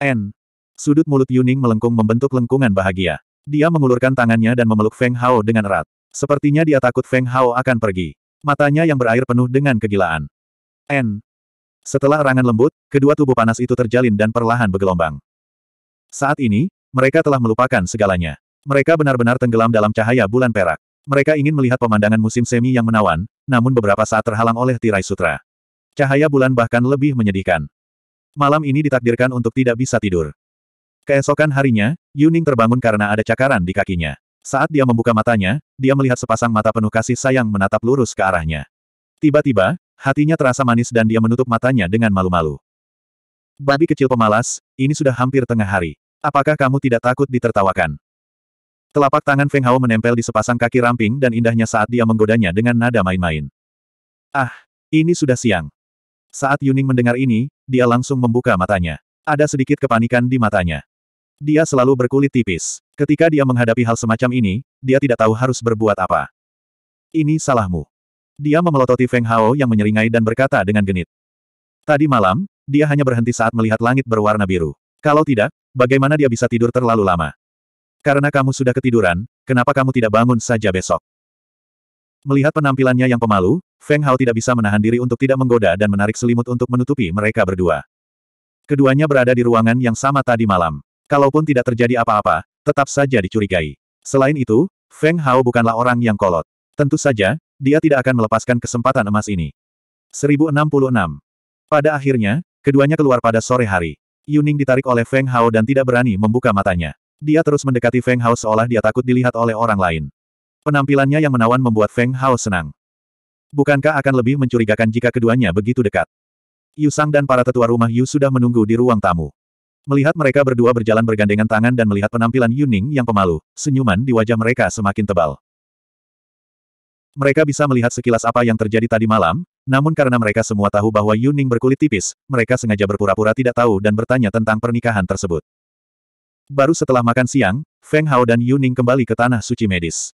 N. Sudut mulut Yuning melengkung membentuk lengkungan bahagia. Dia mengulurkan tangannya dan memeluk Feng Hao dengan erat. Sepertinya dia takut Feng Hao akan pergi. Matanya yang berair penuh dengan kegilaan. N. Setelah erangan lembut, kedua tubuh panas itu terjalin dan perlahan bergelombang. Saat ini, mereka telah melupakan segalanya. Mereka benar-benar tenggelam dalam cahaya bulan perak. Mereka ingin melihat pemandangan musim semi yang menawan, namun beberapa saat terhalang oleh tirai sutra. Cahaya bulan bahkan lebih menyedihkan. Malam ini ditakdirkan untuk tidak bisa tidur. Keesokan harinya, Yuning terbangun karena ada cakaran di kakinya. Saat dia membuka matanya, dia melihat sepasang mata penuh kasih sayang menatap lurus ke arahnya. Tiba-tiba, hatinya terasa manis dan dia menutup matanya dengan malu-malu. Babi kecil pemalas, ini sudah hampir tengah hari. Apakah kamu tidak takut ditertawakan? Telapak tangan Feng Hao menempel di sepasang kaki ramping dan indahnya saat dia menggodanya dengan nada main-main. Ah, ini sudah siang. Saat Yuning mendengar ini, dia langsung membuka matanya. Ada sedikit kepanikan di matanya. Dia selalu berkulit tipis. Ketika dia menghadapi hal semacam ini, dia tidak tahu harus berbuat apa. Ini salahmu. Dia memelototi Feng Hao yang menyeringai dan berkata dengan genit. Tadi malam, dia hanya berhenti saat melihat langit berwarna biru. Kalau tidak, bagaimana dia bisa tidur terlalu lama? Karena kamu sudah ketiduran, kenapa kamu tidak bangun saja besok? Melihat penampilannya yang pemalu, Feng Hao tidak bisa menahan diri untuk tidak menggoda dan menarik selimut untuk menutupi mereka berdua. Keduanya berada di ruangan yang sama tadi malam. Kalaupun tidak terjadi apa-apa, tetap saja dicurigai. Selain itu, Feng Hao bukanlah orang yang kolot. Tentu saja, dia tidak akan melepaskan kesempatan emas ini. 1066. Pada akhirnya, keduanya keluar pada sore hari. Yuning ditarik oleh Feng Hao dan tidak berani membuka matanya. Dia terus mendekati Feng Hao seolah dia takut dilihat oleh orang lain. Penampilannya yang menawan membuat Feng Hao senang. Bukankah akan lebih mencurigakan jika keduanya begitu dekat? Yu Sang dan para tetua rumah Yu sudah menunggu di ruang tamu. Melihat mereka berdua berjalan bergandengan tangan dan melihat penampilan Yuning yang pemalu, senyuman di wajah mereka semakin tebal. Mereka bisa melihat sekilas apa yang terjadi tadi malam, namun karena mereka semua tahu bahwa Yuning berkulit tipis, mereka sengaja berpura-pura tidak tahu dan bertanya tentang pernikahan tersebut. Baru setelah makan siang, Feng Hao dan Yuning kembali ke tanah suci medis.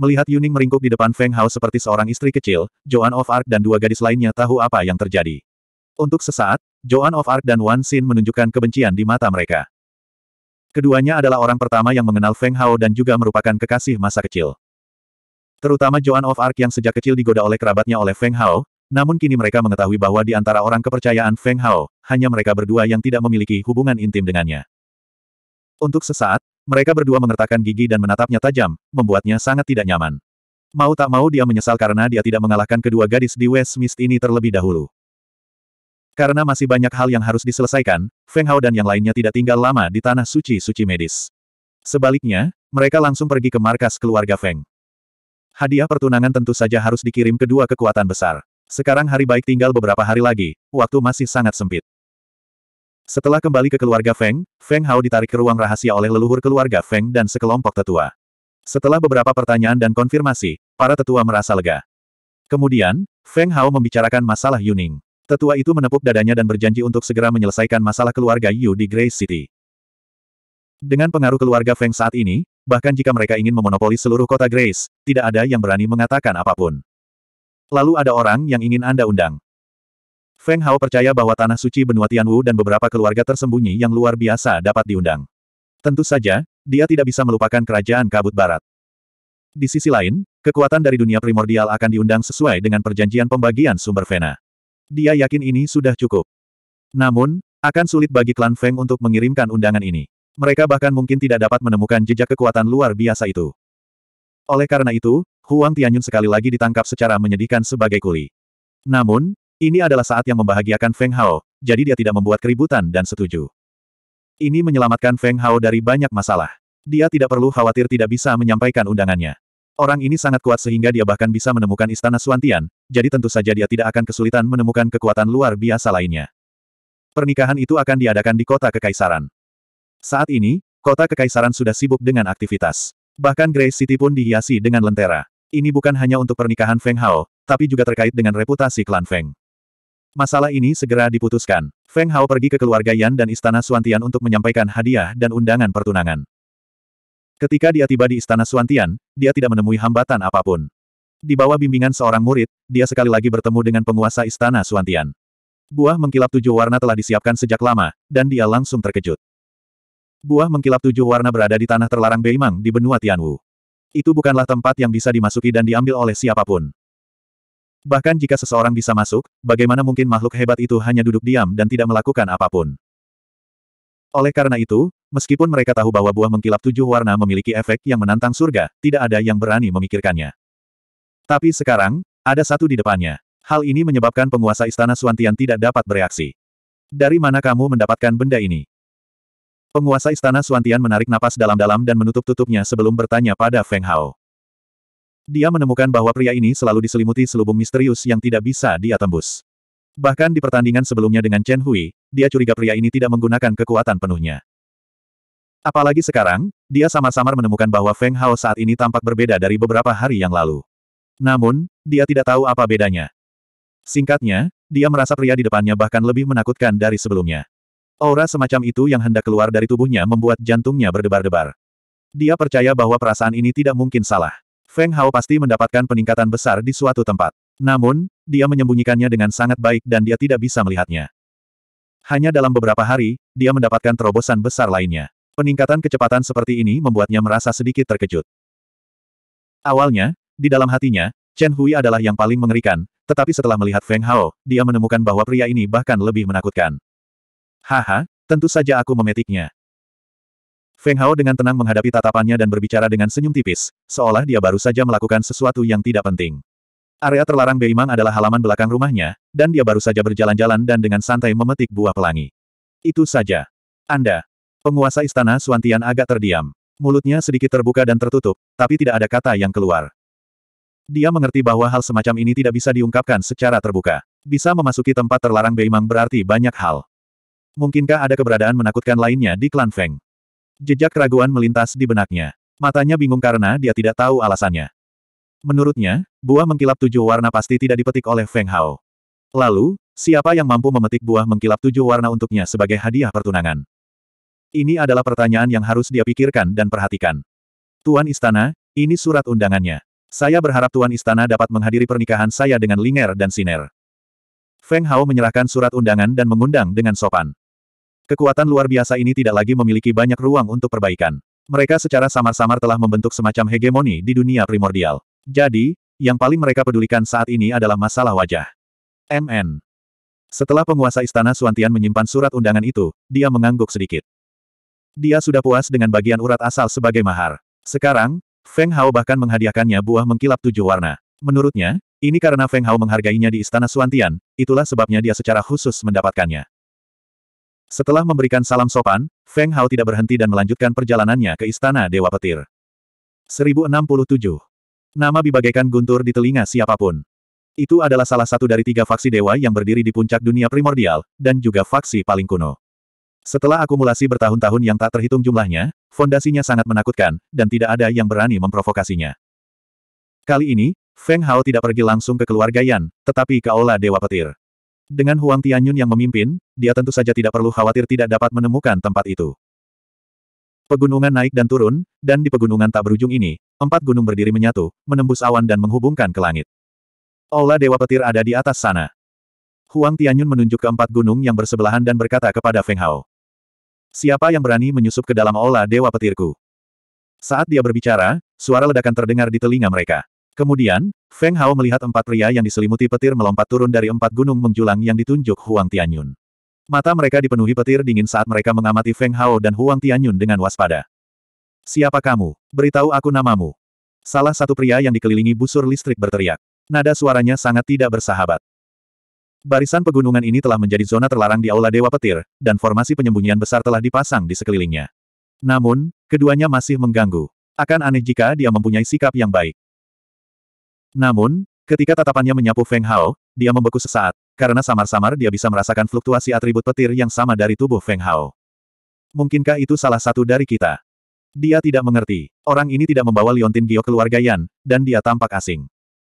Melihat Yuning meringkuk di depan Feng Hao seperti seorang istri kecil, Joan of Arc dan dua gadis lainnya tahu apa yang terjadi. Untuk sesaat, Joan of Arc dan Wan Xin menunjukkan kebencian di mata mereka. Keduanya adalah orang pertama yang mengenal Feng Hao dan juga merupakan kekasih masa kecil. Terutama Joan of Arc yang sejak kecil digoda oleh kerabatnya oleh Feng Hao, namun kini mereka mengetahui bahwa di antara orang kepercayaan Feng Hao, hanya mereka berdua yang tidak memiliki hubungan intim dengannya. Untuk sesaat, mereka berdua mengertakkan gigi dan menatapnya tajam, membuatnya sangat tidak nyaman. Mau tak mau dia menyesal karena dia tidak mengalahkan kedua gadis di West Mist ini terlebih dahulu. Karena masih banyak hal yang harus diselesaikan, Feng Hao dan yang lainnya tidak tinggal lama di tanah suci-suci medis. Sebaliknya, mereka langsung pergi ke markas keluarga Feng. Hadiah pertunangan tentu saja harus dikirim kedua kekuatan besar. Sekarang hari baik tinggal beberapa hari lagi, waktu masih sangat sempit. Setelah kembali ke keluarga Feng, Feng Hao ditarik ke ruang rahasia oleh leluhur keluarga Feng dan sekelompok tetua. Setelah beberapa pertanyaan dan konfirmasi, para tetua merasa lega. Kemudian, Feng Hao membicarakan masalah Yuning. Tetua itu menepuk dadanya dan berjanji untuk segera menyelesaikan masalah keluarga Yu di Grace City. Dengan pengaruh keluarga Feng saat ini, bahkan jika mereka ingin memonopoli seluruh kota Grace, tidak ada yang berani mengatakan apapun. Lalu ada orang yang ingin Anda undang. Feng Hao percaya bahwa Tanah Suci Benua Tianwu dan beberapa keluarga tersembunyi yang luar biasa dapat diundang. Tentu saja, dia tidak bisa melupakan kerajaan kabut barat. Di sisi lain, kekuatan dari dunia primordial akan diundang sesuai dengan perjanjian pembagian sumber Vena. Dia yakin ini sudah cukup. Namun, akan sulit bagi klan Feng untuk mengirimkan undangan ini. Mereka bahkan mungkin tidak dapat menemukan jejak kekuatan luar biasa itu. Oleh karena itu, Huang Tianyun sekali lagi ditangkap secara menyedihkan sebagai kuli. Namun, ini adalah saat yang membahagiakan Feng Hao, jadi dia tidak membuat keributan dan setuju. Ini menyelamatkan Feng Hao dari banyak masalah. Dia tidak perlu khawatir tidak bisa menyampaikan undangannya. Orang ini sangat kuat sehingga dia bahkan bisa menemukan istana Suantian, jadi tentu saja dia tidak akan kesulitan menemukan kekuatan luar biasa lainnya. Pernikahan itu akan diadakan di kota Kekaisaran. Saat ini, kota Kekaisaran sudah sibuk dengan aktivitas. Bahkan Grace City pun dihiasi dengan lentera. Ini bukan hanya untuk pernikahan Feng Hao, tapi juga terkait dengan reputasi klan Feng. Masalah ini segera diputuskan. Feng Hao pergi ke keluarga Yan dan istana Suantian untuk menyampaikan hadiah dan undangan pertunangan. Ketika dia tiba di istana Suantian, dia tidak menemui hambatan apapun. Di bawah bimbingan seorang murid, dia sekali lagi bertemu dengan penguasa istana Suantian. Buah mengkilap tujuh warna telah disiapkan sejak lama, dan dia langsung terkejut. Buah mengkilap tujuh warna berada di tanah terlarang Beimang di benua Tianwu. Itu bukanlah tempat yang bisa dimasuki dan diambil oleh siapapun. Bahkan jika seseorang bisa masuk, bagaimana mungkin makhluk hebat itu hanya duduk diam dan tidak melakukan apapun? Oleh karena itu, meskipun mereka tahu bahwa buah mengkilap tujuh warna memiliki efek yang menantang surga, tidak ada yang berani memikirkannya. Tapi sekarang, ada satu di depannya. Hal ini menyebabkan penguasa istana Suantian tidak dapat bereaksi. Dari mana kamu mendapatkan benda ini? Penguasa istana Suantian menarik napas dalam-dalam dan menutup-tutupnya sebelum bertanya pada Feng Hao. Dia menemukan bahwa pria ini selalu diselimuti selubung misterius yang tidak bisa dia tembus. Bahkan di pertandingan sebelumnya dengan Chen Hui, dia curiga pria ini tidak menggunakan kekuatan penuhnya. Apalagi sekarang, dia samar-samar menemukan bahwa Feng Hao saat ini tampak berbeda dari beberapa hari yang lalu. Namun, dia tidak tahu apa bedanya. Singkatnya, dia merasa pria di depannya bahkan lebih menakutkan dari sebelumnya. Aura semacam itu yang hendak keluar dari tubuhnya membuat jantungnya berdebar-debar. Dia percaya bahwa perasaan ini tidak mungkin salah. Feng Hao pasti mendapatkan peningkatan besar di suatu tempat. Namun, dia menyembunyikannya dengan sangat baik dan dia tidak bisa melihatnya. Hanya dalam beberapa hari, dia mendapatkan terobosan besar lainnya. Peningkatan kecepatan seperti ini membuatnya merasa sedikit terkejut. Awalnya, di dalam hatinya, Chen Hui adalah yang paling mengerikan, tetapi setelah melihat Feng Hao, dia menemukan bahwa pria ini bahkan lebih menakutkan. Haha, tentu saja aku memetiknya. Feng Hao dengan tenang menghadapi tatapannya dan berbicara dengan senyum tipis, seolah dia baru saja melakukan sesuatu yang tidak penting. Area terlarang Beimang adalah halaman belakang rumahnya, dan dia baru saja berjalan-jalan dan dengan santai memetik buah pelangi. Itu saja. Anda. Penguasa istana Suantian agak terdiam. Mulutnya sedikit terbuka dan tertutup, tapi tidak ada kata yang keluar. Dia mengerti bahwa hal semacam ini tidak bisa diungkapkan secara terbuka. Bisa memasuki tempat terlarang Beimang berarti banyak hal. Mungkinkah ada keberadaan menakutkan lainnya di klan Feng? Jejak keraguan melintas di benaknya. Matanya bingung karena dia tidak tahu alasannya. Menurutnya, buah mengkilap tujuh warna pasti tidak dipetik oleh Feng Hao. Lalu, siapa yang mampu memetik buah mengkilap tujuh warna untuknya sebagai hadiah pertunangan? Ini adalah pertanyaan yang harus dia pikirkan dan perhatikan. Tuan Istana, ini surat undangannya. Saya berharap Tuan Istana dapat menghadiri pernikahan saya dengan Linger dan Siner. Feng Hao menyerahkan surat undangan dan mengundang dengan sopan. Kekuatan luar biasa ini tidak lagi memiliki banyak ruang untuk perbaikan. Mereka secara samar-samar telah membentuk semacam hegemoni di dunia primordial. Jadi, yang paling mereka pedulikan saat ini adalah masalah wajah. MN. Setelah penguasa istana Suantian menyimpan surat undangan itu, dia mengangguk sedikit. Dia sudah puas dengan bagian urat asal sebagai mahar. Sekarang, Feng Hao bahkan menghadiahkannya buah mengkilap tujuh warna. Menurutnya, ini karena Feng Hao menghargainya di istana Suantian, itulah sebabnya dia secara khusus mendapatkannya. Setelah memberikan salam sopan, Feng Hao tidak berhenti dan melanjutkan perjalanannya ke Istana Dewa Petir. 1067 Nama Bi guntur di telinga siapapun. Itu adalah salah satu dari tiga faksi dewa yang berdiri di puncak dunia primordial, dan juga faksi paling kuno. Setelah akumulasi bertahun-tahun yang tak terhitung jumlahnya, fondasinya sangat menakutkan, dan tidak ada yang berani memprovokasinya. Kali ini, Feng Hao tidak pergi langsung ke keluarga Yan, tetapi ke Ola Dewa Petir. Dengan Huang Tianyun yang memimpin, dia tentu saja tidak perlu khawatir tidak dapat menemukan tempat itu. Pegunungan naik dan turun, dan di pegunungan tak berujung ini, empat gunung berdiri menyatu, menembus awan dan menghubungkan ke langit. Aula Dewa Petir ada di atas sana. Huang Tianyun menunjuk ke empat gunung yang bersebelahan dan berkata kepada Feng Hao. Siapa yang berani menyusup ke dalam ola Dewa Petirku? Saat dia berbicara, suara ledakan terdengar di telinga mereka. Kemudian, Feng Hao melihat empat pria yang diselimuti petir melompat turun dari empat gunung menjulang yang ditunjuk Huang Tianyun. Mata mereka dipenuhi petir dingin saat mereka mengamati Feng Hao dan Huang Tianyun dengan waspada. Siapa kamu? Beritahu aku namamu. Salah satu pria yang dikelilingi busur listrik berteriak. Nada suaranya sangat tidak bersahabat. Barisan pegunungan ini telah menjadi zona terlarang di Aula Dewa Petir, dan formasi penyembunyian besar telah dipasang di sekelilingnya. Namun, keduanya masih mengganggu. Akan aneh jika dia mempunyai sikap yang baik. Namun, ketika tatapannya menyapu Feng Hao, dia membeku sesaat, karena samar-samar dia bisa merasakan fluktuasi atribut petir yang sama dari tubuh Feng Hao. Mungkinkah itu salah satu dari kita? Dia tidak mengerti. Orang ini tidak membawa Liontin Gio keluarga Yan, dan dia tampak asing.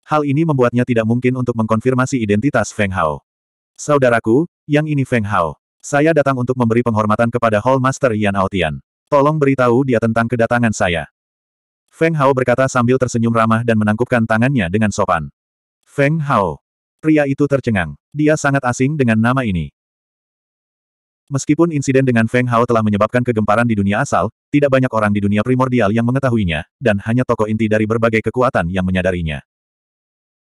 Hal ini membuatnya tidak mungkin untuk mengkonfirmasi identitas Feng Hao. Saudaraku, yang ini Feng Hao. Saya datang untuk memberi penghormatan kepada Hall Master Yan Aotian. Tolong beritahu dia tentang kedatangan saya. Feng Hao berkata sambil tersenyum ramah dan menangkupkan tangannya dengan sopan. Feng Hao, Pria itu tercengang. Dia sangat asing dengan nama ini. Meskipun insiden dengan Feng Hao telah menyebabkan kegemparan di dunia asal, tidak banyak orang di dunia primordial yang mengetahuinya, dan hanya tokoh inti dari berbagai kekuatan yang menyadarinya.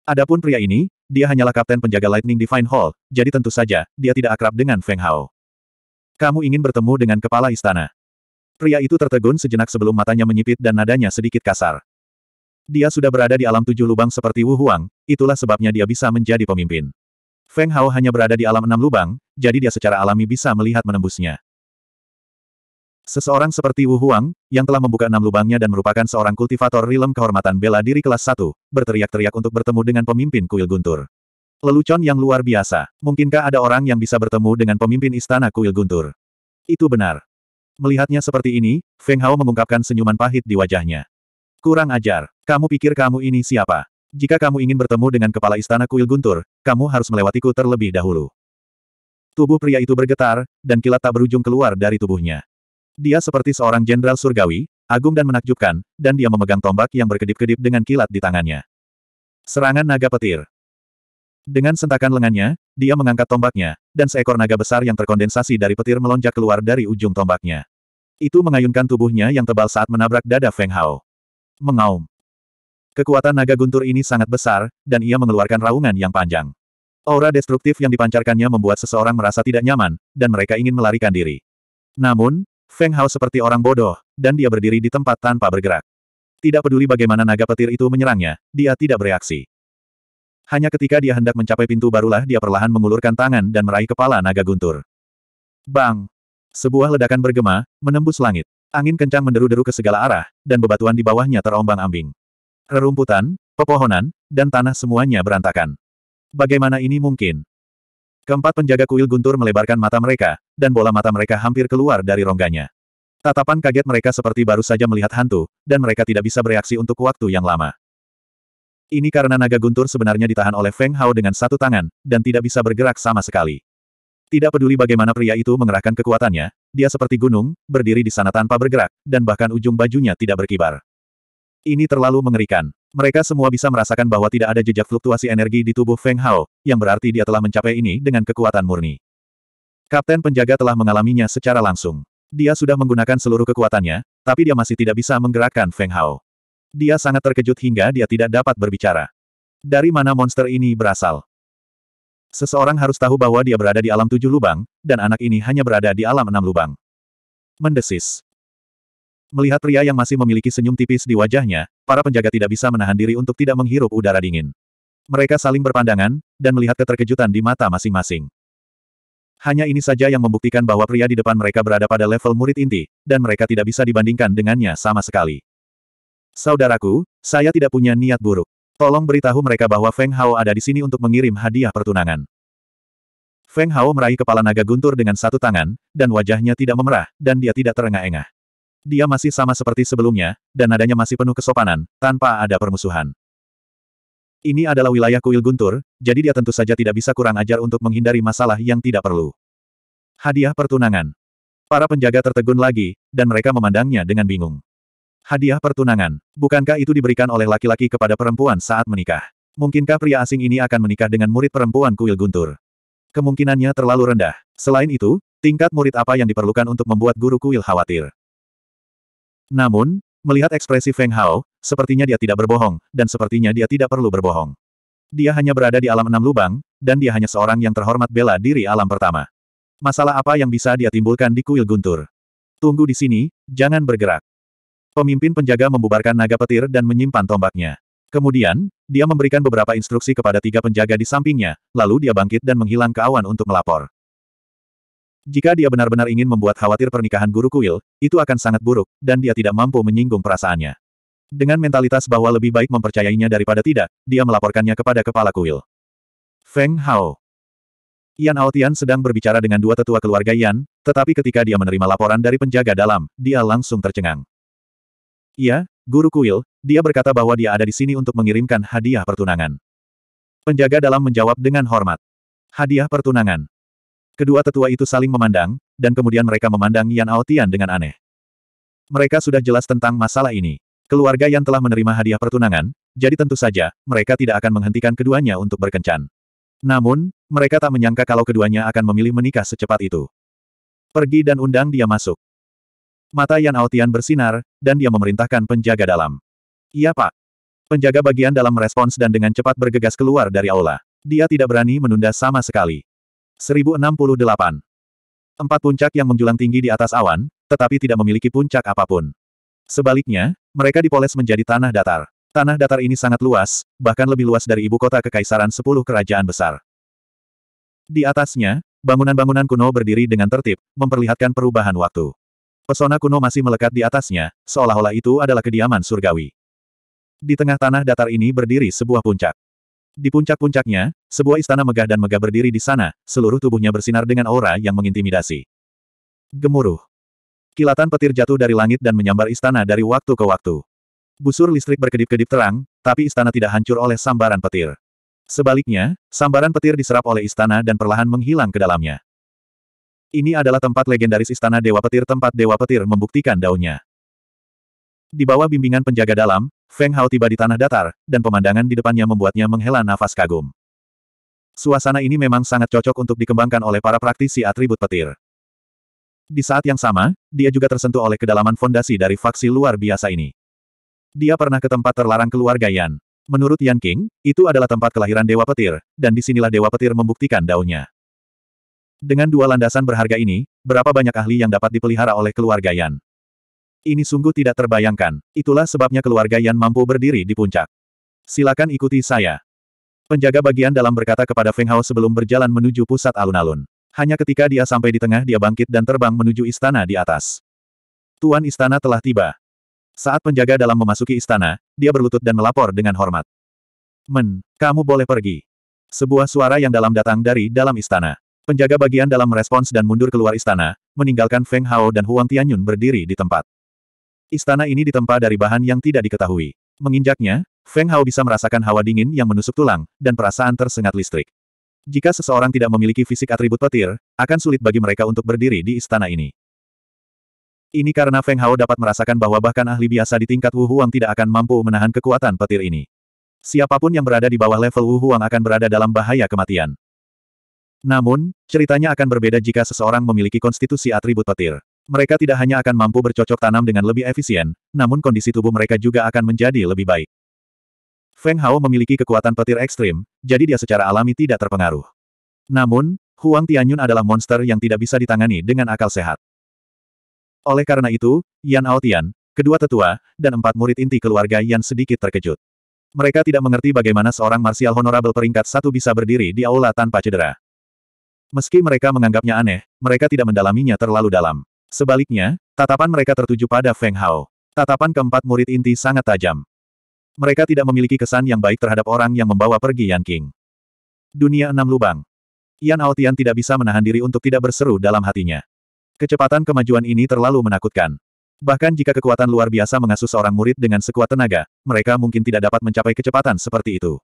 Adapun pria ini, dia hanyalah kapten penjaga Lightning Divine Hall, jadi tentu saja, dia tidak akrab dengan Feng Hao. Kamu ingin bertemu dengan kepala istana. Pria itu tertegun sejenak sebelum matanya menyipit dan nadanya sedikit kasar. Dia sudah berada di alam tujuh lubang seperti Wu Huang, itulah sebabnya dia bisa menjadi pemimpin. Feng Hao hanya berada di alam enam lubang, jadi dia secara alami bisa melihat menembusnya. Seseorang seperti Wu Huang, yang telah membuka enam lubangnya dan merupakan seorang kultivator rilem kehormatan bela diri kelas satu, berteriak-teriak untuk bertemu dengan pemimpin kuil guntur. Lelucon yang luar biasa. Mungkinkah ada orang yang bisa bertemu dengan pemimpin istana kuil guntur? Itu benar. Melihatnya seperti ini, Feng Hao mengungkapkan senyuman pahit di wajahnya. Kurang ajar. Kamu pikir kamu ini siapa? Jika kamu ingin bertemu dengan kepala istana kuil guntur, kamu harus melewatiku terlebih dahulu. Tubuh pria itu bergetar, dan kilat tak berujung keluar dari tubuhnya. Dia seperti seorang jenderal surgawi, agung dan menakjubkan, dan dia memegang tombak yang berkedip-kedip dengan kilat di tangannya. Serangan naga petir. Dengan sentakan lengannya, dia mengangkat tombaknya, dan seekor naga besar yang terkondensasi dari petir melonjak keluar dari ujung tombaknya. Itu mengayunkan tubuhnya yang tebal saat menabrak dada Feng Hao. Mengaum. Kekuatan naga guntur ini sangat besar, dan ia mengeluarkan raungan yang panjang. Aura destruktif yang dipancarkannya membuat seseorang merasa tidak nyaman, dan mereka ingin melarikan diri. Namun, Feng Hao seperti orang bodoh, dan dia berdiri di tempat tanpa bergerak. Tidak peduli bagaimana naga petir itu menyerangnya, dia tidak bereaksi. Hanya ketika dia hendak mencapai pintu barulah dia perlahan mengulurkan tangan dan meraih kepala naga guntur. Bang! Sebuah ledakan bergema, menembus langit. Angin kencang menderu-deru ke segala arah, dan bebatuan di bawahnya terombang-ambing. Rerumputan, pepohonan, dan tanah semuanya berantakan. Bagaimana ini mungkin? Keempat penjaga kuil guntur melebarkan mata mereka, dan bola mata mereka hampir keluar dari rongganya. Tatapan kaget mereka seperti baru saja melihat hantu, dan mereka tidak bisa bereaksi untuk waktu yang lama. Ini karena naga guntur sebenarnya ditahan oleh Feng Hao dengan satu tangan, dan tidak bisa bergerak sama sekali. Tidak peduli bagaimana pria itu mengerahkan kekuatannya, dia seperti gunung, berdiri di sana tanpa bergerak, dan bahkan ujung bajunya tidak berkibar. Ini terlalu mengerikan. Mereka semua bisa merasakan bahwa tidak ada jejak fluktuasi energi di tubuh Feng Hao, yang berarti dia telah mencapai ini dengan kekuatan murni. Kapten penjaga telah mengalaminya secara langsung. Dia sudah menggunakan seluruh kekuatannya, tapi dia masih tidak bisa menggerakkan Feng Hao. Dia sangat terkejut hingga dia tidak dapat berbicara. Dari mana monster ini berasal? Seseorang harus tahu bahwa dia berada di alam tujuh lubang, dan anak ini hanya berada di alam enam lubang. Mendesis. Melihat pria yang masih memiliki senyum tipis di wajahnya, para penjaga tidak bisa menahan diri untuk tidak menghirup udara dingin. Mereka saling berpandangan, dan melihat keterkejutan di mata masing-masing. Hanya ini saja yang membuktikan bahwa pria di depan mereka berada pada level murid inti, dan mereka tidak bisa dibandingkan dengannya sama sekali. Saudaraku, saya tidak punya niat buruk. Tolong beritahu mereka bahwa Feng Hao ada di sini untuk mengirim hadiah pertunangan. Feng Hao meraih kepala naga guntur dengan satu tangan, dan wajahnya tidak memerah, dan dia tidak terengah-engah. Dia masih sama seperti sebelumnya, dan nadanya masih penuh kesopanan, tanpa ada permusuhan. Ini adalah wilayah kuil guntur, jadi dia tentu saja tidak bisa kurang ajar untuk menghindari masalah yang tidak perlu. Hadiah pertunangan. Para penjaga tertegun lagi, dan mereka memandangnya dengan bingung. Hadiah pertunangan. Bukankah itu diberikan oleh laki-laki kepada perempuan saat menikah? Mungkinkah pria asing ini akan menikah dengan murid perempuan kuil guntur? Kemungkinannya terlalu rendah. Selain itu, tingkat murid apa yang diperlukan untuk membuat guru kuil khawatir? Namun, melihat ekspresi Feng Hao, sepertinya dia tidak berbohong, dan sepertinya dia tidak perlu berbohong. Dia hanya berada di alam enam lubang, dan dia hanya seorang yang terhormat bela diri alam pertama. Masalah apa yang bisa dia timbulkan di kuil guntur? Tunggu di sini, jangan bergerak. Pemimpin penjaga membubarkan naga petir dan menyimpan tombaknya. Kemudian, dia memberikan beberapa instruksi kepada tiga penjaga di sampingnya, lalu dia bangkit dan menghilang ke awan untuk melapor. Jika dia benar-benar ingin membuat khawatir pernikahan guru kuil, itu akan sangat buruk, dan dia tidak mampu menyinggung perasaannya. Dengan mentalitas bahwa lebih baik mempercayainya daripada tidak, dia melaporkannya kepada kepala kuil. Feng Hao Yan Aotian sedang berbicara dengan dua tetua keluarga Yan, tetapi ketika dia menerima laporan dari penjaga dalam, dia langsung tercengang. Iya, Guru Kuil, dia berkata bahwa dia ada di sini untuk mengirimkan hadiah pertunangan. Penjaga dalam menjawab dengan hormat. Hadiah pertunangan. Kedua tetua itu saling memandang, dan kemudian mereka memandang Yan Aotian dengan aneh. Mereka sudah jelas tentang masalah ini. Keluarga yang telah menerima hadiah pertunangan, jadi tentu saja, mereka tidak akan menghentikan keduanya untuk berkencan. Namun, mereka tak menyangka kalau keduanya akan memilih menikah secepat itu. Pergi dan undang dia masuk. Mata Yan Aotian bersinar, dan dia memerintahkan penjaga dalam. Iya pak. Penjaga bagian dalam merespons dan dengan cepat bergegas keluar dari aula. Dia tidak berani menunda sama sekali. 1068. Empat puncak yang menjulang tinggi di atas awan, tetapi tidak memiliki puncak apapun. Sebaliknya, mereka dipoles menjadi tanah datar. Tanah datar ini sangat luas, bahkan lebih luas dari ibu kota kekaisaran sepuluh kerajaan besar. Di atasnya, bangunan-bangunan kuno berdiri dengan tertib, memperlihatkan perubahan waktu. Pesona kuno masih melekat di atasnya, seolah-olah itu adalah kediaman surgawi. Di tengah tanah datar ini berdiri sebuah puncak. Di puncak-puncaknya, sebuah istana megah dan megah berdiri di sana, seluruh tubuhnya bersinar dengan aura yang mengintimidasi. Gemuruh. Kilatan petir jatuh dari langit dan menyambar istana dari waktu ke waktu. Busur listrik berkedip-kedip terang, tapi istana tidak hancur oleh sambaran petir. Sebaliknya, sambaran petir diserap oleh istana dan perlahan menghilang ke dalamnya. Ini adalah tempat legendaris Istana Dewa Petir tempat Dewa Petir membuktikan daunnya. Di bawah bimbingan penjaga dalam, Feng Hao tiba di tanah datar, dan pemandangan di depannya membuatnya menghela nafas kagum. Suasana ini memang sangat cocok untuk dikembangkan oleh para praktisi atribut petir. Di saat yang sama, dia juga tersentuh oleh kedalaman fondasi dari faksi luar biasa ini. Dia pernah ke tempat terlarang keluarga Yan. Menurut Yan King, itu adalah tempat kelahiran Dewa Petir, dan disinilah Dewa Petir membuktikan daunnya. Dengan dua landasan berharga ini, berapa banyak ahli yang dapat dipelihara oleh keluarga Yan? Ini sungguh tidak terbayangkan. Itulah sebabnya keluarga Yan mampu berdiri di puncak. Silakan ikuti saya. Penjaga bagian dalam berkata kepada Feng Hao sebelum berjalan menuju pusat alun-alun. Hanya ketika dia sampai di tengah dia bangkit dan terbang menuju istana di atas. Tuan istana telah tiba. Saat penjaga dalam memasuki istana, dia berlutut dan melapor dengan hormat. Men, kamu boleh pergi. Sebuah suara yang dalam datang dari dalam istana. Penjaga bagian dalam merespons dan mundur keluar istana, meninggalkan Feng Hao dan Huang Tianyun berdiri di tempat. Istana ini ditempa dari bahan yang tidak diketahui. Menginjaknya, Feng Hao bisa merasakan hawa dingin yang menusuk tulang, dan perasaan tersengat listrik. Jika seseorang tidak memiliki fisik atribut petir, akan sulit bagi mereka untuk berdiri di istana ini. Ini karena Feng Hao dapat merasakan bahwa bahkan ahli biasa di tingkat Wu Huang tidak akan mampu menahan kekuatan petir ini. Siapapun yang berada di bawah level Wu Huang akan berada dalam bahaya kematian. Namun, ceritanya akan berbeda jika seseorang memiliki konstitusi atribut petir. Mereka tidak hanya akan mampu bercocok tanam dengan lebih efisien, namun kondisi tubuh mereka juga akan menjadi lebih baik. Feng Hao memiliki kekuatan petir ekstrim, jadi dia secara alami tidak terpengaruh. Namun, Huang Tianyun adalah monster yang tidak bisa ditangani dengan akal sehat. Oleh karena itu, Yan Aotian, kedua tetua, dan empat murid inti keluarga Yan sedikit terkejut. Mereka tidak mengerti bagaimana seorang marsial honorable peringkat satu bisa berdiri di aula tanpa cedera. Meski mereka menganggapnya aneh, mereka tidak mendalaminya terlalu dalam. Sebaliknya, tatapan mereka tertuju pada Feng Hao. Tatapan keempat murid inti sangat tajam. Mereka tidak memiliki kesan yang baik terhadap orang yang membawa pergi Yan King. Dunia enam lubang. Yan Aotian tidak bisa menahan diri untuk tidak berseru dalam hatinya. Kecepatan kemajuan ini terlalu menakutkan. Bahkan jika kekuatan luar biasa mengasuh seorang murid dengan sekuat tenaga, mereka mungkin tidak dapat mencapai kecepatan seperti itu.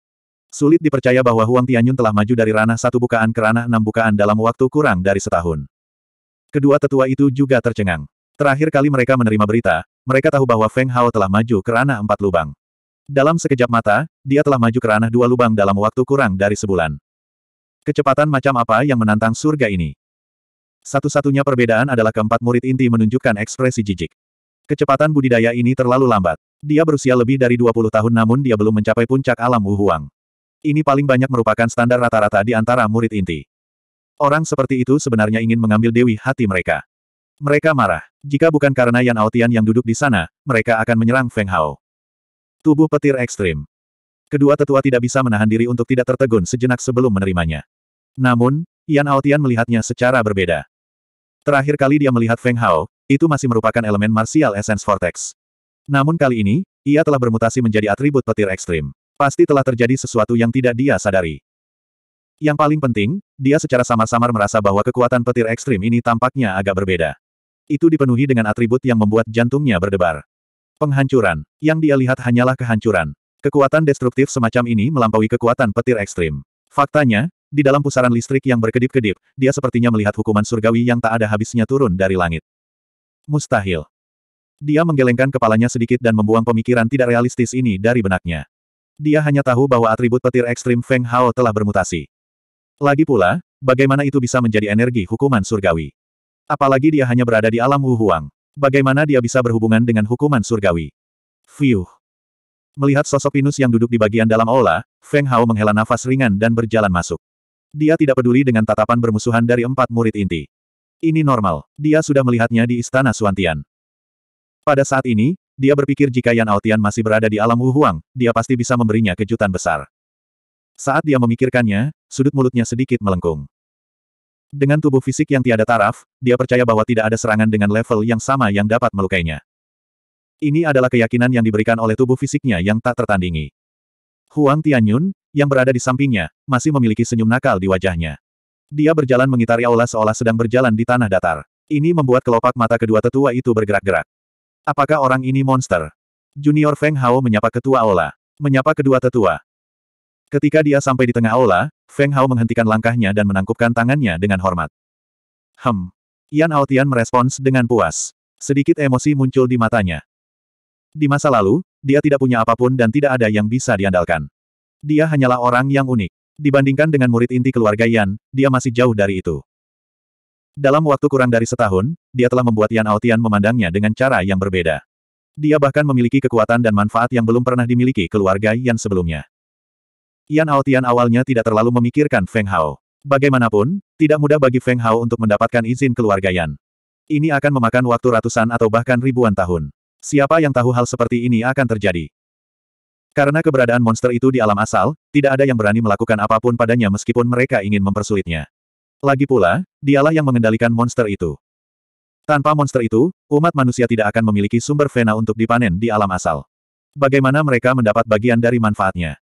Sulit dipercaya bahwa Huang Tianyun telah maju dari ranah satu bukaan ke ranah enam bukaan dalam waktu kurang dari setahun. Kedua tetua itu juga tercengang. Terakhir kali mereka menerima berita, mereka tahu bahwa Feng Hao telah maju ke ranah empat lubang. Dalam sekejap mata, dia telah maju ke ranah dua lubang dalam waktu kurang dari sebulan. Kecepatan macam apa yang menantang surga ini? Satu-satunya perbedaan adalah keempat murid inti menunjukkan ekspresi jijik. Kecepatan budidaya ini terlalu lambat. Dia berusia lebih dari 20 tahun namun dia belum mencapai puncak alam Wu Huang. Ini paling banyak merupakan standar rata-rata di antara murid inti. Orang seperti itu sebenarnya ingin mengambil Dewi hati mereka. Mereka marah. Jika bukan karena Yan Aotian yang duduk di sana, mereka akan menyerang Feng Hao. Tubuh petir ekstrim. Kedua tetua tidak bisa menahan diri untuk tidak tertegun sejenak sebelum menerimanya. Namun, Yan Aotian melihatnya secara berbeda. Terakhir kali dia melihat Feng Hao, itu masih merupakan elemen martial essence vortex. Namun kali ini, ia telah bermutasi menjadi atribut petir ekstrim. Pasti telah terjadi sesuatu yang tidak dia sadari. Yang paling penting, dia secara samar-samar merasa bahwa kekuatan petir ekstrim ini tampaknya agak berbeda. Itu dipenuhi dengan atribut yang membuat jantungnya berdebar. Penghancuran. Yang dia lihat hanyalah kehancuran. Kekuatan destruktif semacam ini melampaui kekuatan petir ekstrim. Faktanya, di dalam pusaran listrik yang berkedip-kedip, dia sepertinya melihat hukuman surgawi yang tak ada habisnya turun dari langit. Mustahil. Dia menggelengkan kepalanya sedikit dan membuang pemikiran tidak realistis ini dari benaknya. Dia hanya tahu bahwa atribut petir ekstrim Feng Hao telah bermutasi. Lagi pula, bagaimana itu bisa menjadi energi hukuman surgawi? Apalagi dia hanya berada di alam Huang. Bagaimana dia bisa berhubungan dengan hukuman surgawi? Fiuh. Melihat sosok pinus yang duduk di bagian dalam aula, Feng Hao menghela nafas ringan dan berjalan masuk. Dia tidak peduli dengan tatapan bermusuhan dari empat murid inti. Ini normal, dia sudah melihatnya di Istana Suantian. Pada saat ini, dia berpikir jika Yan Aotian masih berada di alam Wuhuang, dia pasti bisa memberinya kejutan besar. Saat dia memikirkannya, sudut mulutnya sedikit melengkung. Dengan tubuh fisik yang tiada taraf, dia percaya bahwa tidak ada serangan dengan level yang sama yang dapat melukainya. Ini adalah keyakinan yang diberikan oleh tubuh fisiknya yang tak tertandingi. Huang Tianyun, yang berada di sampingnya, masih memiliki senyum nakal di wajahnya. Dia berjalan mengitari aula seolah sedang berjalan di tanah datar. Ini membuat kelopak mata kedua tetua itu bergerak-gerak. Apakah orang ini monster? Junior Feng Hao menyapa ketua aula. Menyapa kedua tetua. Ketika dia sampai di tengah aula, Feng Hao menghentikan langkahnya dan menangkupkan tangannya dengan hormat. Hem. Yan Aotian merespons dengan puas. Sedikit emosi muncul di matanya. Di masa lalu, dia tidak punya apapun dan tidak ada yang bisa diandalkan. Dia hanyalah orang yang unik. Dibandingkan dengan murid inti keluarga Yan, dia masih jauh dari itu. Dalam waktu kurang dari setahun, dia telah membuat Yan Aotian memandangnya dengan cara yang berbeda. Dia bahkan memiliki kekuatan dan manfaat yang belum pernah dimiliki keluarga Yan sebelumnya. Yan Aotian awalnya tidak terlalu memikirkan Feng Hao. Bagaimanapun, tidak mudah bagi Feng Hao untuk mendapatkan izin keluarga Yan. Ini akan memakan waktu ratusan atau bahkan ribuan tahun. Siapa yang tahu hal seperti ini akan terjadi? Karena keberadaan monster itu di alam asal, tidak ada yang berani melakukan apapun padanya meskipun mereka ingin mempersulitnya. Lagi pula, dialah yang mengendalikan monster itu. Tanpa monster itu, umat manusia tidak akan memiliki sumber vena untuk dipanen di alam asal. Bagaimana mereka mendapat bagian dari manfaatnya?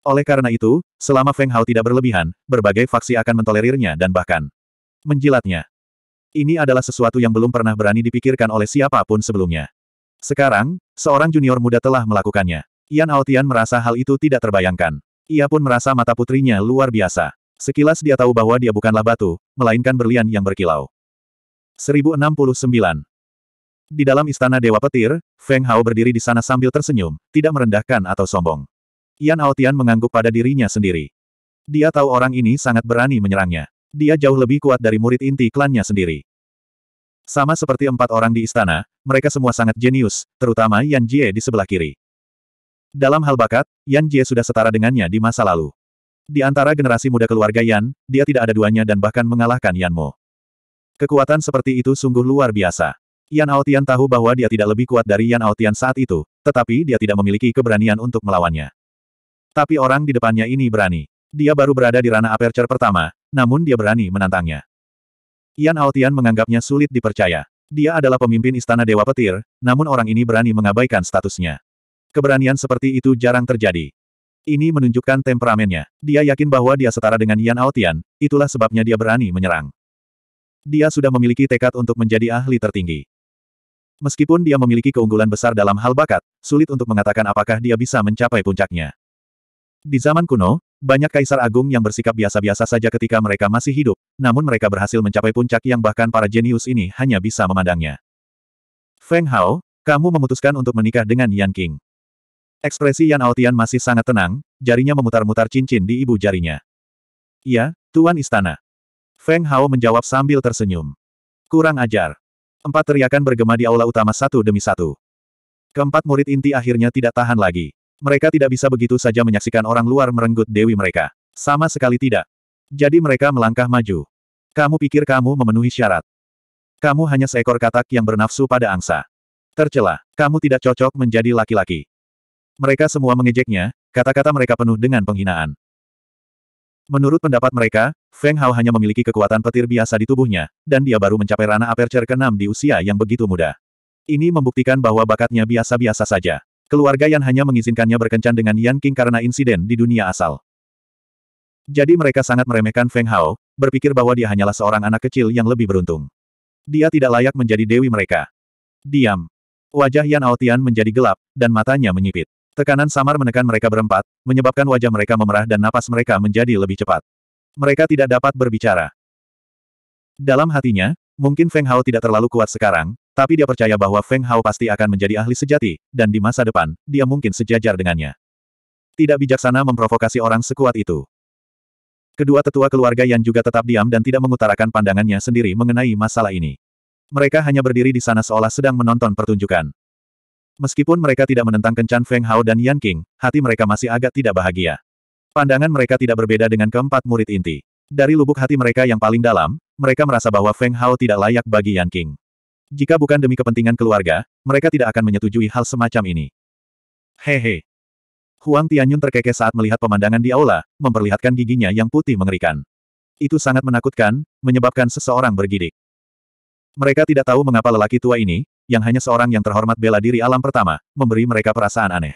Oleh karena itu, selama Feng Hao tidak berlebihan, berbagai faksi akan mentolerirnya dan bahkan menjilatnya. Ini adalah sesuatu yang belum pernah berani dipikirkan oleh siapapun sebelumnya. Sekarang, seorang junior muda telah melakukannya. Yan Aotian merasa hal itu tidak terbayangkan. Ia pun merasa mata putrinya luar biasa. Sekilas dia tahu bahwa dia bukanlah batu, melainkan berlian yang berkilau. 1069. Di dalam istana Dewa Petir, Feng Hao berdiri di sana sambil tersenyum, tidak merendahkan atau sombong. Yan Aotian mengangguk pada dirinya sendiri. Dia tahu orang ini sangat berani menyerangnya. Dia jauh lebih kuat dari murid inti klannya sendiri. Sama seperti empat orang di istana, mereka semua sangat jenius, terutama Yan Jie di sebelah kiri. Dalam hal bakat, Yan Jie sudah setara dengannya di masa lalu. Di antara generasi muda keluarga Yan, dia tidak ada duanya dan bahkan mengalahkan Yan Mo. Kekuatan seperti itu sungguh luar biasa. Yan Aotian tahu bahwa dia tidak lebih kuat dari Yan Aotian saat itu, tetapi dia tidak memiliki keberanian untuk melawannya. Tapi orang di depannya ini berani. Dia baru berada di ranah aperture pertama, namun dia berani menantangnya. Yan Aotian menganggapnya sulit dipercaya. Dia adalah pemimpin Istana Dewa Petir, namun orang ini berani mengabaikan statusnya. Keberanian seperti itu jarang terjadi. Ini menunjukkan temperamennya. Dia yakin bahwa dia setara dengan Yan Aotian, itulah sebabnya dia berani menyerang. Dia sudah memiliki tekad untuk menjadi ahli tertinggi. Meskipun dia memiliki keunggulan besar dalam hal bakat, sulit untuk mengatakan apakah dia bisa mencapai puncaknya. Di zaman kuno, banyak kaisar agung yang bersikap biasa-biasa saja ketika mereka masih hidup, namun mereka berhasil mencapai puncak yang bahkan para jenius ini hanya bisa memandangnya. Feng Hao, kamu memutuskan untuk menikah dengan Yan King. Ekspresi Yan Aotian masih sangat tenang, jarinya memutar-mutar cincin di ibu jarinya. Iya, Tuan Istana. Feng Hao menjawab sambil tersenyum. Kurang ajar. Empat teriakan bergema di aula utama satu demi satu. Keempat murid inti akhirnya tidak tahan lagi. Mereka tidak bisa begitu saja menyaksikan orang luar merenggut dewi mereka. Sama sekali tidak. Jadi mereka melangkah maju. Kamu pikir kamu memenuhi syarat. Kamu hanya seekor katak yang bernafsu pada angsa. Tercela, kamu tidak cocok menjadi laki-laki. Mereka semua mengejeknya, kata-kata mereka penuh dengan penghinaan. Menurut pendapat mereka, Feng Hao hanya memiliki kekuatan petir biasa di tubuhnya, dan dia baru mencapai ranah aperture ke-6 di usia yang begitu muda. Ini membuktikan bahwa bakatnya biasa-biasa saja. Keluarga Yan hanya mengizinkannya berkencan dengan Yan King karena insiden di dunia asal. Jadi mereka sangat meremehkan Feng Hao, berpikir bahwa dia hanyalah seorang anak kecil yang lebih beruntung. Dia tidak layak menjadi dewi mereka. Diam. Wajah Yan Aotian menjadi gelap, dan matanya menyipit. Tekanan samar menekan mereka berempat, menyebabkan wajah mereka memerah dan napas mereka menjadi lebih cepat. Mereka tidak dapat berbicara. Dalam hatinya, mungkin Feng Hao tidak terlalu kuat sekarang, tapi dia percaya bahwa Feng Hao pasti akan menjadi ahli sejati, dan di masa depan, dia mungkin sejajar dengannya. Tidak bijaksana memprovokasi orang sekuat itu. Kedua tetua keluarga yang juga tetap diam dan tidak mengutarakan pandangannya sendiri mengenai masalah ini. Mereka hanya berdiri di sana seolah sedang menonton pertunjukan. Meskipun mereka tidak menentang Kencan Feng Hao dan Yan King, hati mereka masih agak tidak bahagia. Pandangan mereka tidak berbeda dengan keempat murid inti. Dari lubuk hati mereka yang paling dalam, mereka merasa bahwa Feng Hao tidak layak bagi Yan King. Jika bukan demi kepentingan keluarga, mereka tidak akan menyetujui hal semacam ini. Hehe. Huang Tianyun terkekeh saat melihat pemandangan di aula, memperlihatkan giginya yang putih mengerikan. Itu sangat menakutkan, menyebabkan seseorang bergidik. Mereka tidak tahu mengapa lelaki tua ini, yang hanya seorang yang terhormat bela diri alam pertama, memberi mereka perasaan aneh.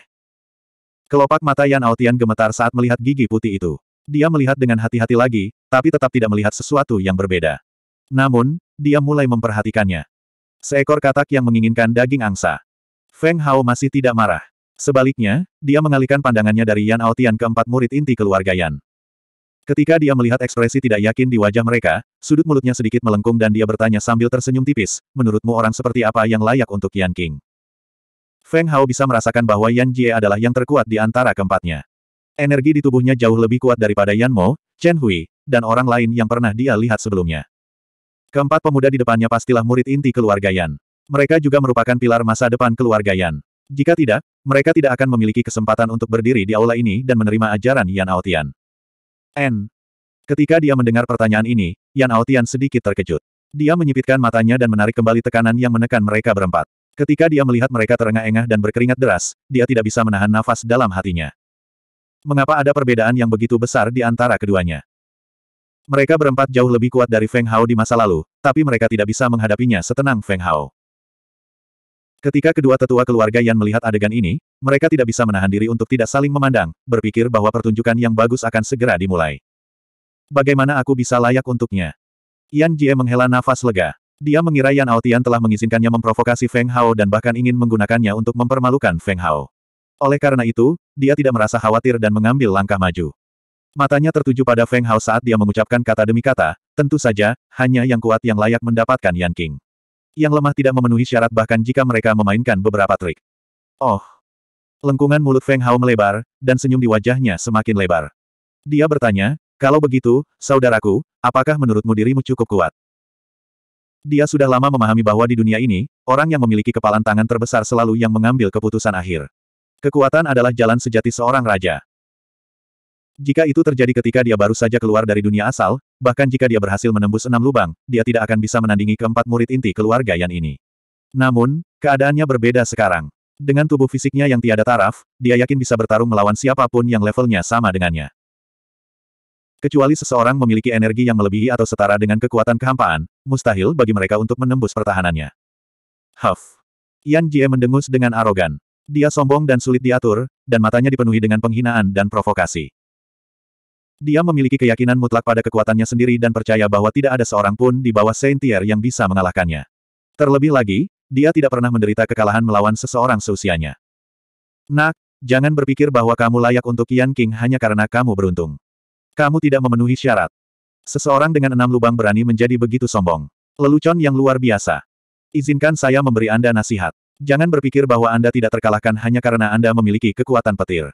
Kelopak mata Yan Aotian gemetar saat melihat gigi putih itu. Dia melihat dengan hati-hati lagi, tapi tetap tidak melihat sesuatu yang berbeda. Namun, dia mulai memperhatikannya. Seekor katak yang menginginkan daging angsa. Feng Hao masih tidak marah. Sebaliknya, dia mengalihkan pandangannya dari Yan Aotian ke empat murid inti keluarga Yan. Ketika dia melihat ekspresi tidak yakin di wajah mereka, sudut mulutnya sedikit melengkung dan dia bertanya sambil tersenyum tipis, menurutmu orang seperti apa yang layak untuk Yan King? Feng Hao bisa merasakan bahwa Yan Jie adalah yang terkuat di antara keempatnya. Energi di tubuhnya jauh lebih kuat daripada Yan Mo, Chen Hui, dan orang lain yang pernah dia lihat sebelumnya. Keempat pemuda di depannya pastilah murid inti keluarga Yan. Mereka juga merupakan pilar masa depan keluarga Yan. Jika tidak, mereka tidak akan memiliki kesempatan untuk berdiri di aula ini dan menerima ajaran Yan Aotian. N. Ketika dia mendengar pertanyaan ini, Yan Aotian sedikit terkejut. Dia menyipitkan matanya dan menarik kembali tekanan yang menekan mereka berempat. Ketika dia melihat mereka terengah-engah dan berkeringat deras, dia tidak bisa menahan nafas dalam hatinya. Mengapa ada perbedaan yang begitu besar di antara keduanya? Mereka berempat jauh lebih kuat dari Feng Hao di masa lalu, tapi mereka tidak bisa menghadapinya setenang Feng Hao. Ketika kedua tetua keluarga Yan melihat adegan ini, mereka tidak bisa menahan diri untuk tidak saling memandang, berpikir bahwa pertunjukan yang bagus akan segera dimulai. Bagaimana aku bisa layak untuknya? Yan Jie menghela nafas lega. Dia mengira Yan Aotian telah mengizinkannya memprovokasi Feng Hao dan bahkan ingin menggunakannya untuk mempermalukan Feng Hao. Oleh karena itu, dia tidak merasa khawatir dan mengambil langkah maju. Matanya tertuju pada Feng Hao saat dia mengucapkan kata demi kata, tentu saja, hanya yang kuat yang layak mendapatkan Yan King. Yang lemah tidak memenuhi syarat bahkan jika mereka memainkan beberapa trik. Oh. Lengkungan mulut Feng Hao melebar, dan senyum di wajahnya semakin lebar. Dia bertanya, kalau begitu, saudaraku, apakah menurutmu dirimu cukup kuat? Dia sudah lama memahami bahwa di dunia ini, orang yang memiliki kepalan tangan terbesar selalu yang mengambil keputusan akhir. Kekuatan adalah jalan sejati seorang raja. Jika itu terjadi ketika dia baru saja keluar dari dunia asal, bahkan jika dia berhasil menembus enam lubang, dia tidak akan bisa menandingi keempat murid inti keluarga Yan ini. Namun, keadaannya berbeda sekarang. Dengan tubuh fisiknya yang tiada taraf, dia yakin bisa bertarung melawan siapapun yang levelnya sama dengannya. Kecuali seseorang memiliki energi yang melebihi atau setara dengan kekuatan kehampaan, mustahil bagi mereka untuk menembus pertahanannya. Huff. Yan Jie mendengus dengan arogan. Dia sombong dan sulit diatur, dan matanya dipenuhi dengan penghinaan dan provokasi. Dia memiliki keyakinan mutlak pada kekuatannya sendiri dan percaya bahwa tidak ada seorang pun di bawah sentier yang bisa mengalahkannya. Terlebih lagi, dia tidak pernah menderita kekalahan melawan seseorang seusianya. Nak, jangan berpikir bahwa kamu layak untuk Yan King hanya karena kamu beruntung. Kamu tidak memenuhi syarat. Seseorang dengan enam lubang berani menjadi begitu sombong. Lelucon yang luar biasa. Izinkan saya memberi Anda nasihat. Jangan berpikir bahwa Anda tidak terkalahkan hanya karena Anda memiliki kekuatan petir.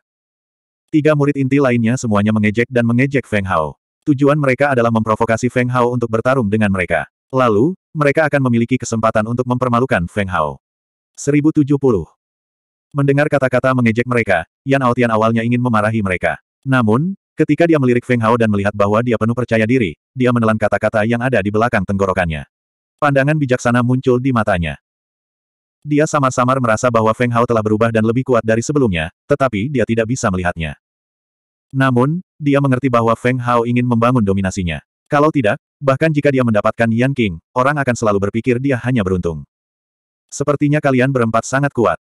Tiga murid inti lainnya semuanya mengejek dan mengejek Feng Hao. Tujuan mereka adalah memprovokasi Feng Hao untuk bertarung dengan mereka. Lalu, mereka akan memiliki kesempatan untuk mempermalukan Feng Hao. 1070. Mendengar kata-kata mengejek mereka, Yan Ao Aotian awalnya ingin memarahi mereka. Namun, ketika dia melirik Feng Hao dan melihat bahwa dia penuh percaya diri, dia menelan kata-kata yang ada di belakang tenggorokannya. Pandangan bijaksana muncul di matanya. Dia samar-samar merasa bahwa Feng Hao telah berubah dan lebih kuat dari sebelumnya, tetapi dia tidak bisa melihatnya. Namun, dia mengerti bahwa Feng Hao ingin membangun dominasinya. Kalau tidak, bahkan jika dia mendapatkan Yan King, orang akan selalu berpikir dia hanya beruntung. Sepertinya kalian berempat sangat kuat.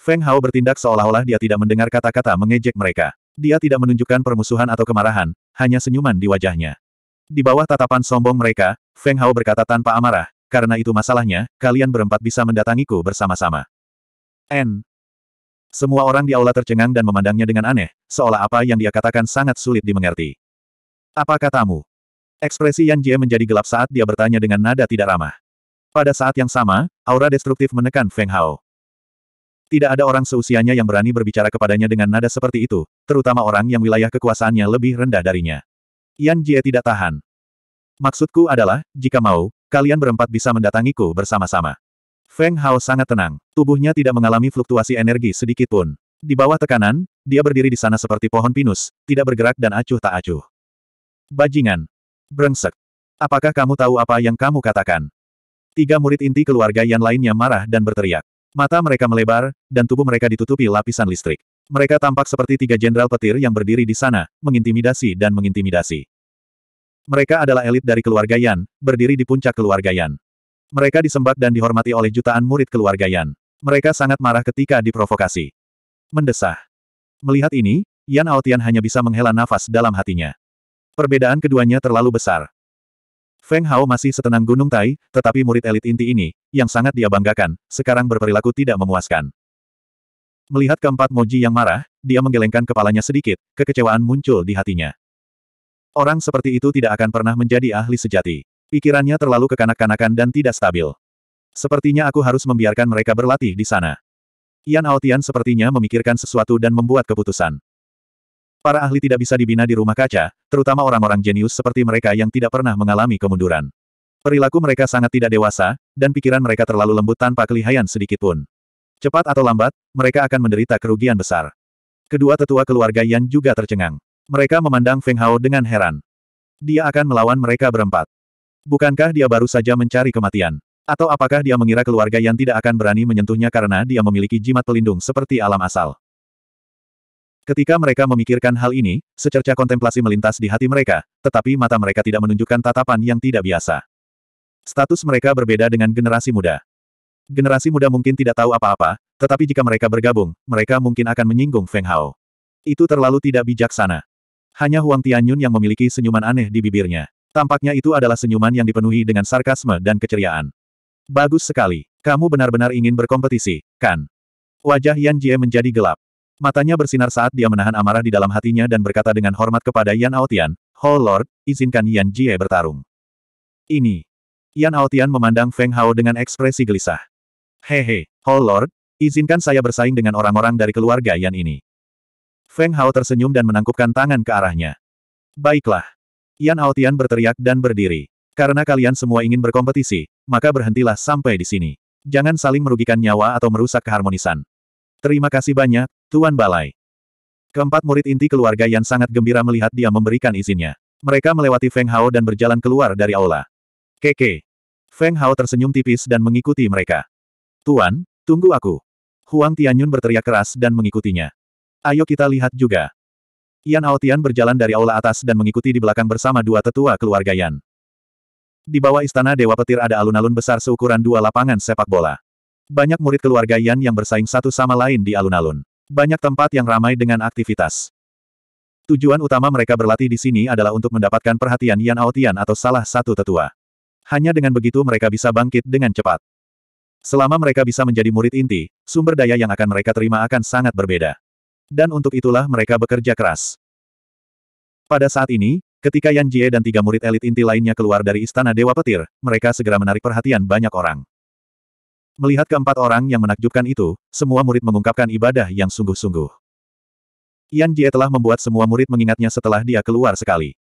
Feng Hao bertindak seolah-olah dia tidak mendengar kata-kata mengejek mereka. Dia tidak menunjukkan permusuhan atau kemarahan, hanya senyuman di wajahnya. Di bawah tatapan sombong mereka, Feng Hao berkata tanpa amarah, karena itu masalahnya, kalian berempat bisa mendatangiku bersama-sama. N. Semua orang di aula tercengang dan memandangnya dengan aneh, seolah apa yang dia katakan sangat sulit dimengerti. Apa katamu? Ekspresi Yan Jie menjadi gelap saat dia bertanya dengan nada tidak ramah. Pada saat yang sama, aura destruktif menekan Feng Hao. Tidak ada orang seusianya yang berani berbicara kepadanya dengan nada seperti itu, terutama orang yang wilayah kekuasaannya lebih rendah darinya. Yan Jie tidak tahan. Maksudku adalah, jika mau, kalian berempat bisa mendatangiku bersama-sama. Feng Hao sangat tenang. Tubuhnya tidak mengalami fluktuasi energi sedikit pun. Di bawah tekanan, dia berdiri di sana seperti pohon pinus, tidak bergerak dan acuh tak acuh. Bajingan. Brengsek. Apakah kamu tahu apa yang kamu katakan? Tiga murid inti keluarga yang lainnya marah dan berteriak. Mata mereka melebar, dan tubuh mereka ditutupi lapisan listrik. Mereka tampak seperti tiga jenderal petir yang berdiri di sana, mengintimidasi dan mengintimidasi. Mereka adalah elit dari keluarga Yan, berdiri di puncak keluarga Yan. Mereka disembah dan dihormati oleh jutaan murid keluarga Yan. Mereka sangat marah ketika diprovokasi. Mendesah. Melihat ini, Yan Aotian hanya bisa menghela nafas dalam hatinya. Perbedaan keduanya terlalu besar. Feng Hao masih setenang gunung Tai, tetapi murid elit inti ini, yang sangat dia banggakan, sekarang berperilaku tidak memuaskan. Melihat keempat Moji yang marah, dia menggelengkan kepalanya sedikit, kekecewaan muncul di hatinya. Orang seperti itu tidak akan pernah menjadi ahli sejati. Pikirannya terlalu kekanak-kanakan dan tidak stabil. Sepertinya aku harus membiarkan mereka berlatih di sana. Yan Aotian sepertinya memikirkan sesuatu dan membuat keputusan. Para ahli tidak bisa dibina di rumah kaca, terutama orang-orang jenius seperti mereka yang tidak pernah mengalami kemunduran. Perilaku mereka sangat tidak dewasa, dan pikiran mereka terlalu lembut tanpa kelihayan sedikitpun. Cepat atau lambat, mereka akan menderita kerugian besar. Kedua tetua keluarga Yan juga tercengang. Mereka memandang Feng Hao dengan heran. Dia akan melawan mereka berempat. Bukankah dia baru saja mencari kematian? Atau apakah dia mengira keluarga yang tidak akan berani menyentuhnya karena dia memiliki jimat pelindung seperti alam asal? Ketika mereka memikirkan hal ini, secerca kontemplasi melintas di hati mereka, tetapi mata mereka tidak menunjukkan tatapan yang tidak biasa. Status mereka berbeda dengan generasi muda. Generasi muda mungkin tidak tahu apa-apa, tetapi jika mereka bergabung, mereka mungkin akan menyinggung Feng Hao. Itu terlalu tidak bijaksana. Hanya Huang Tianyun yang memiliki senyuman aneh di bibirnya. Tampaknya itu adalah senyuman yang dipenuhi dengan sarkasme dan keceriaan. Bagus sekali. Kamu benar-benar ingin berkompetisi, kan? Wajah Yan Jie menjadi gelap. Matanya bersinar saat dia menahan amarah di dalam hatinya dan berkata dengan hormat kepada Yan Aotian, Ho Lord, izinkan Yan Jie bertarung. Ini. Yan Aotian memandang Feng Hao dengan ekspresi gelisah. Hehe, Ho Lord, izinkan saya bersaing dengan orang-orang dari keluarga Yan ini. Feng Hao tersenyum dan menangkupkan tangan ke arahnya. Baiklah. Yan Aotian berteriak dan berdiri. Karena kalian semua ingin berkompetisi, maka berhentilah sampai di sini. Jangan saling merugikan nyawa atau merusak keharmonisan. Terima kasih banyak, Tuan Balai. Keempat murid inti keluarga yang sangat gembira melihat dia memberikan izinnya. Mereka melewati Feng Hao dan berjalan keluar dari aula. Keke. Feng Hao tersenyum tipis dan mengikuti mereka. Tuan, tunggu aku. Huang Tianyun berteriak keras dan mengikutinya. Ayo kita lihat juga. Yan Aotian berjalan dari aula atas dan mengikuti di belakang bersama dua tetua keluarga Yan. Di bawah istana Dewa Petir ada alun-alun besar seukuran dua lapangan sepak bola. Banyak murid keluarga Yan yang bersaing satu sama lain di alun-alun. Banyak tempat yang ramai dengan aktivitas. Tujuan utama mereka berlatih di sini adalah untuk mendapatkan perhatian Yan Aotian atau salah satu tetua. Hanya dengan begitu mereka bisa bangkit dengan cepat. Selama mereka bisa menjadi murid inti, sumber daya yang akan mereka terima akan sangat berbeda. Dan untuk itulah mereka bekerja keras. Pada saat ini, ketika Yan Jie dan tiga murid elit inti lainnya keluar dari Istana Dewa Petir, mereka segera menarik perhatian banyak orang. Melihat keempat orang yang menakjubkan itu, semua murid mengungkapkan ibadah yang sungguh-sungguh. Yan Jie telah membuat semua murid mengingatnya setelah dia keluar sekali.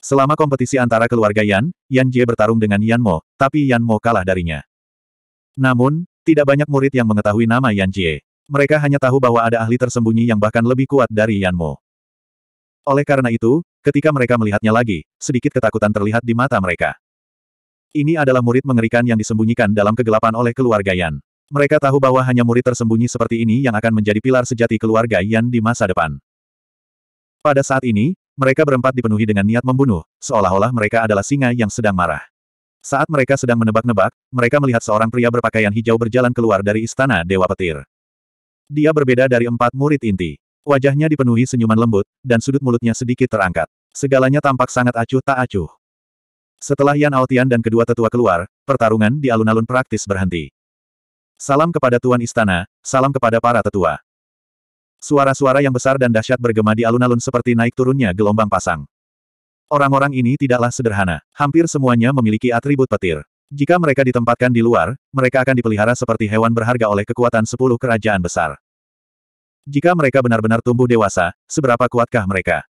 Selama kompetisi antara keluarga Yan, Yan Jie bertarung dengan Yan Mo, tapi Yan Mo kalah darinya. Namun, tidak banyak murid yang mengetahui nama Yan Jie. Mereka hanya tahu bahwa ada ahli tersembunyi yang bahkan lebih kuat dari Yanmo. Oleh karena itu, ketika mereka melihatnya lagi, sedikit ketakutan terlihat di mata mereka. Ini adalah murid mengerikan yang disembunyikan dalam kegelapan oleh keluarga Yan. Mereka tahu bahwa hanya murid tersembunyi seperti ini yang akan menjadi pilar sejati keluarga Yan di masa depan. Pada saat ini, mereka berempat dipenuhi dengan niat membunuh, seolah-olah mereka adalah singa yang sedang marah. Saat mereka sedang menebak-nebak, mereka melihat seorang pria berpakaian hijau berjalan keluar dari istana Dewa Petir. Dia berbeda dari empat murid inti. Wajahnya dipenuhi senyuman lembut, dan sudut mulutnya sedikit terangkat. Segalanya tampak sangat acuh tak acuh. Setelah Yan Aotian dan kedua tetua keluar, pertarungan di alun-alun praktis berhenti. Salam kepada Tuan Istana, salam kepada para tetua. Suara-suara yang besar dan dahsyat bergema di alun-alun seperti naik turunnya gelombang pasang. Orang-orang ini tidaklah sederhana, hampir semuanya memiliki atribut petir. Jika mereka ditempatkan di luar, mereka akan dipelihara seperti hewan berharga oleh kekuatan sepuluh kerajaan besar. Jika mereka benar-benar tumbuh dewasa, seberapa kuatkah mereka?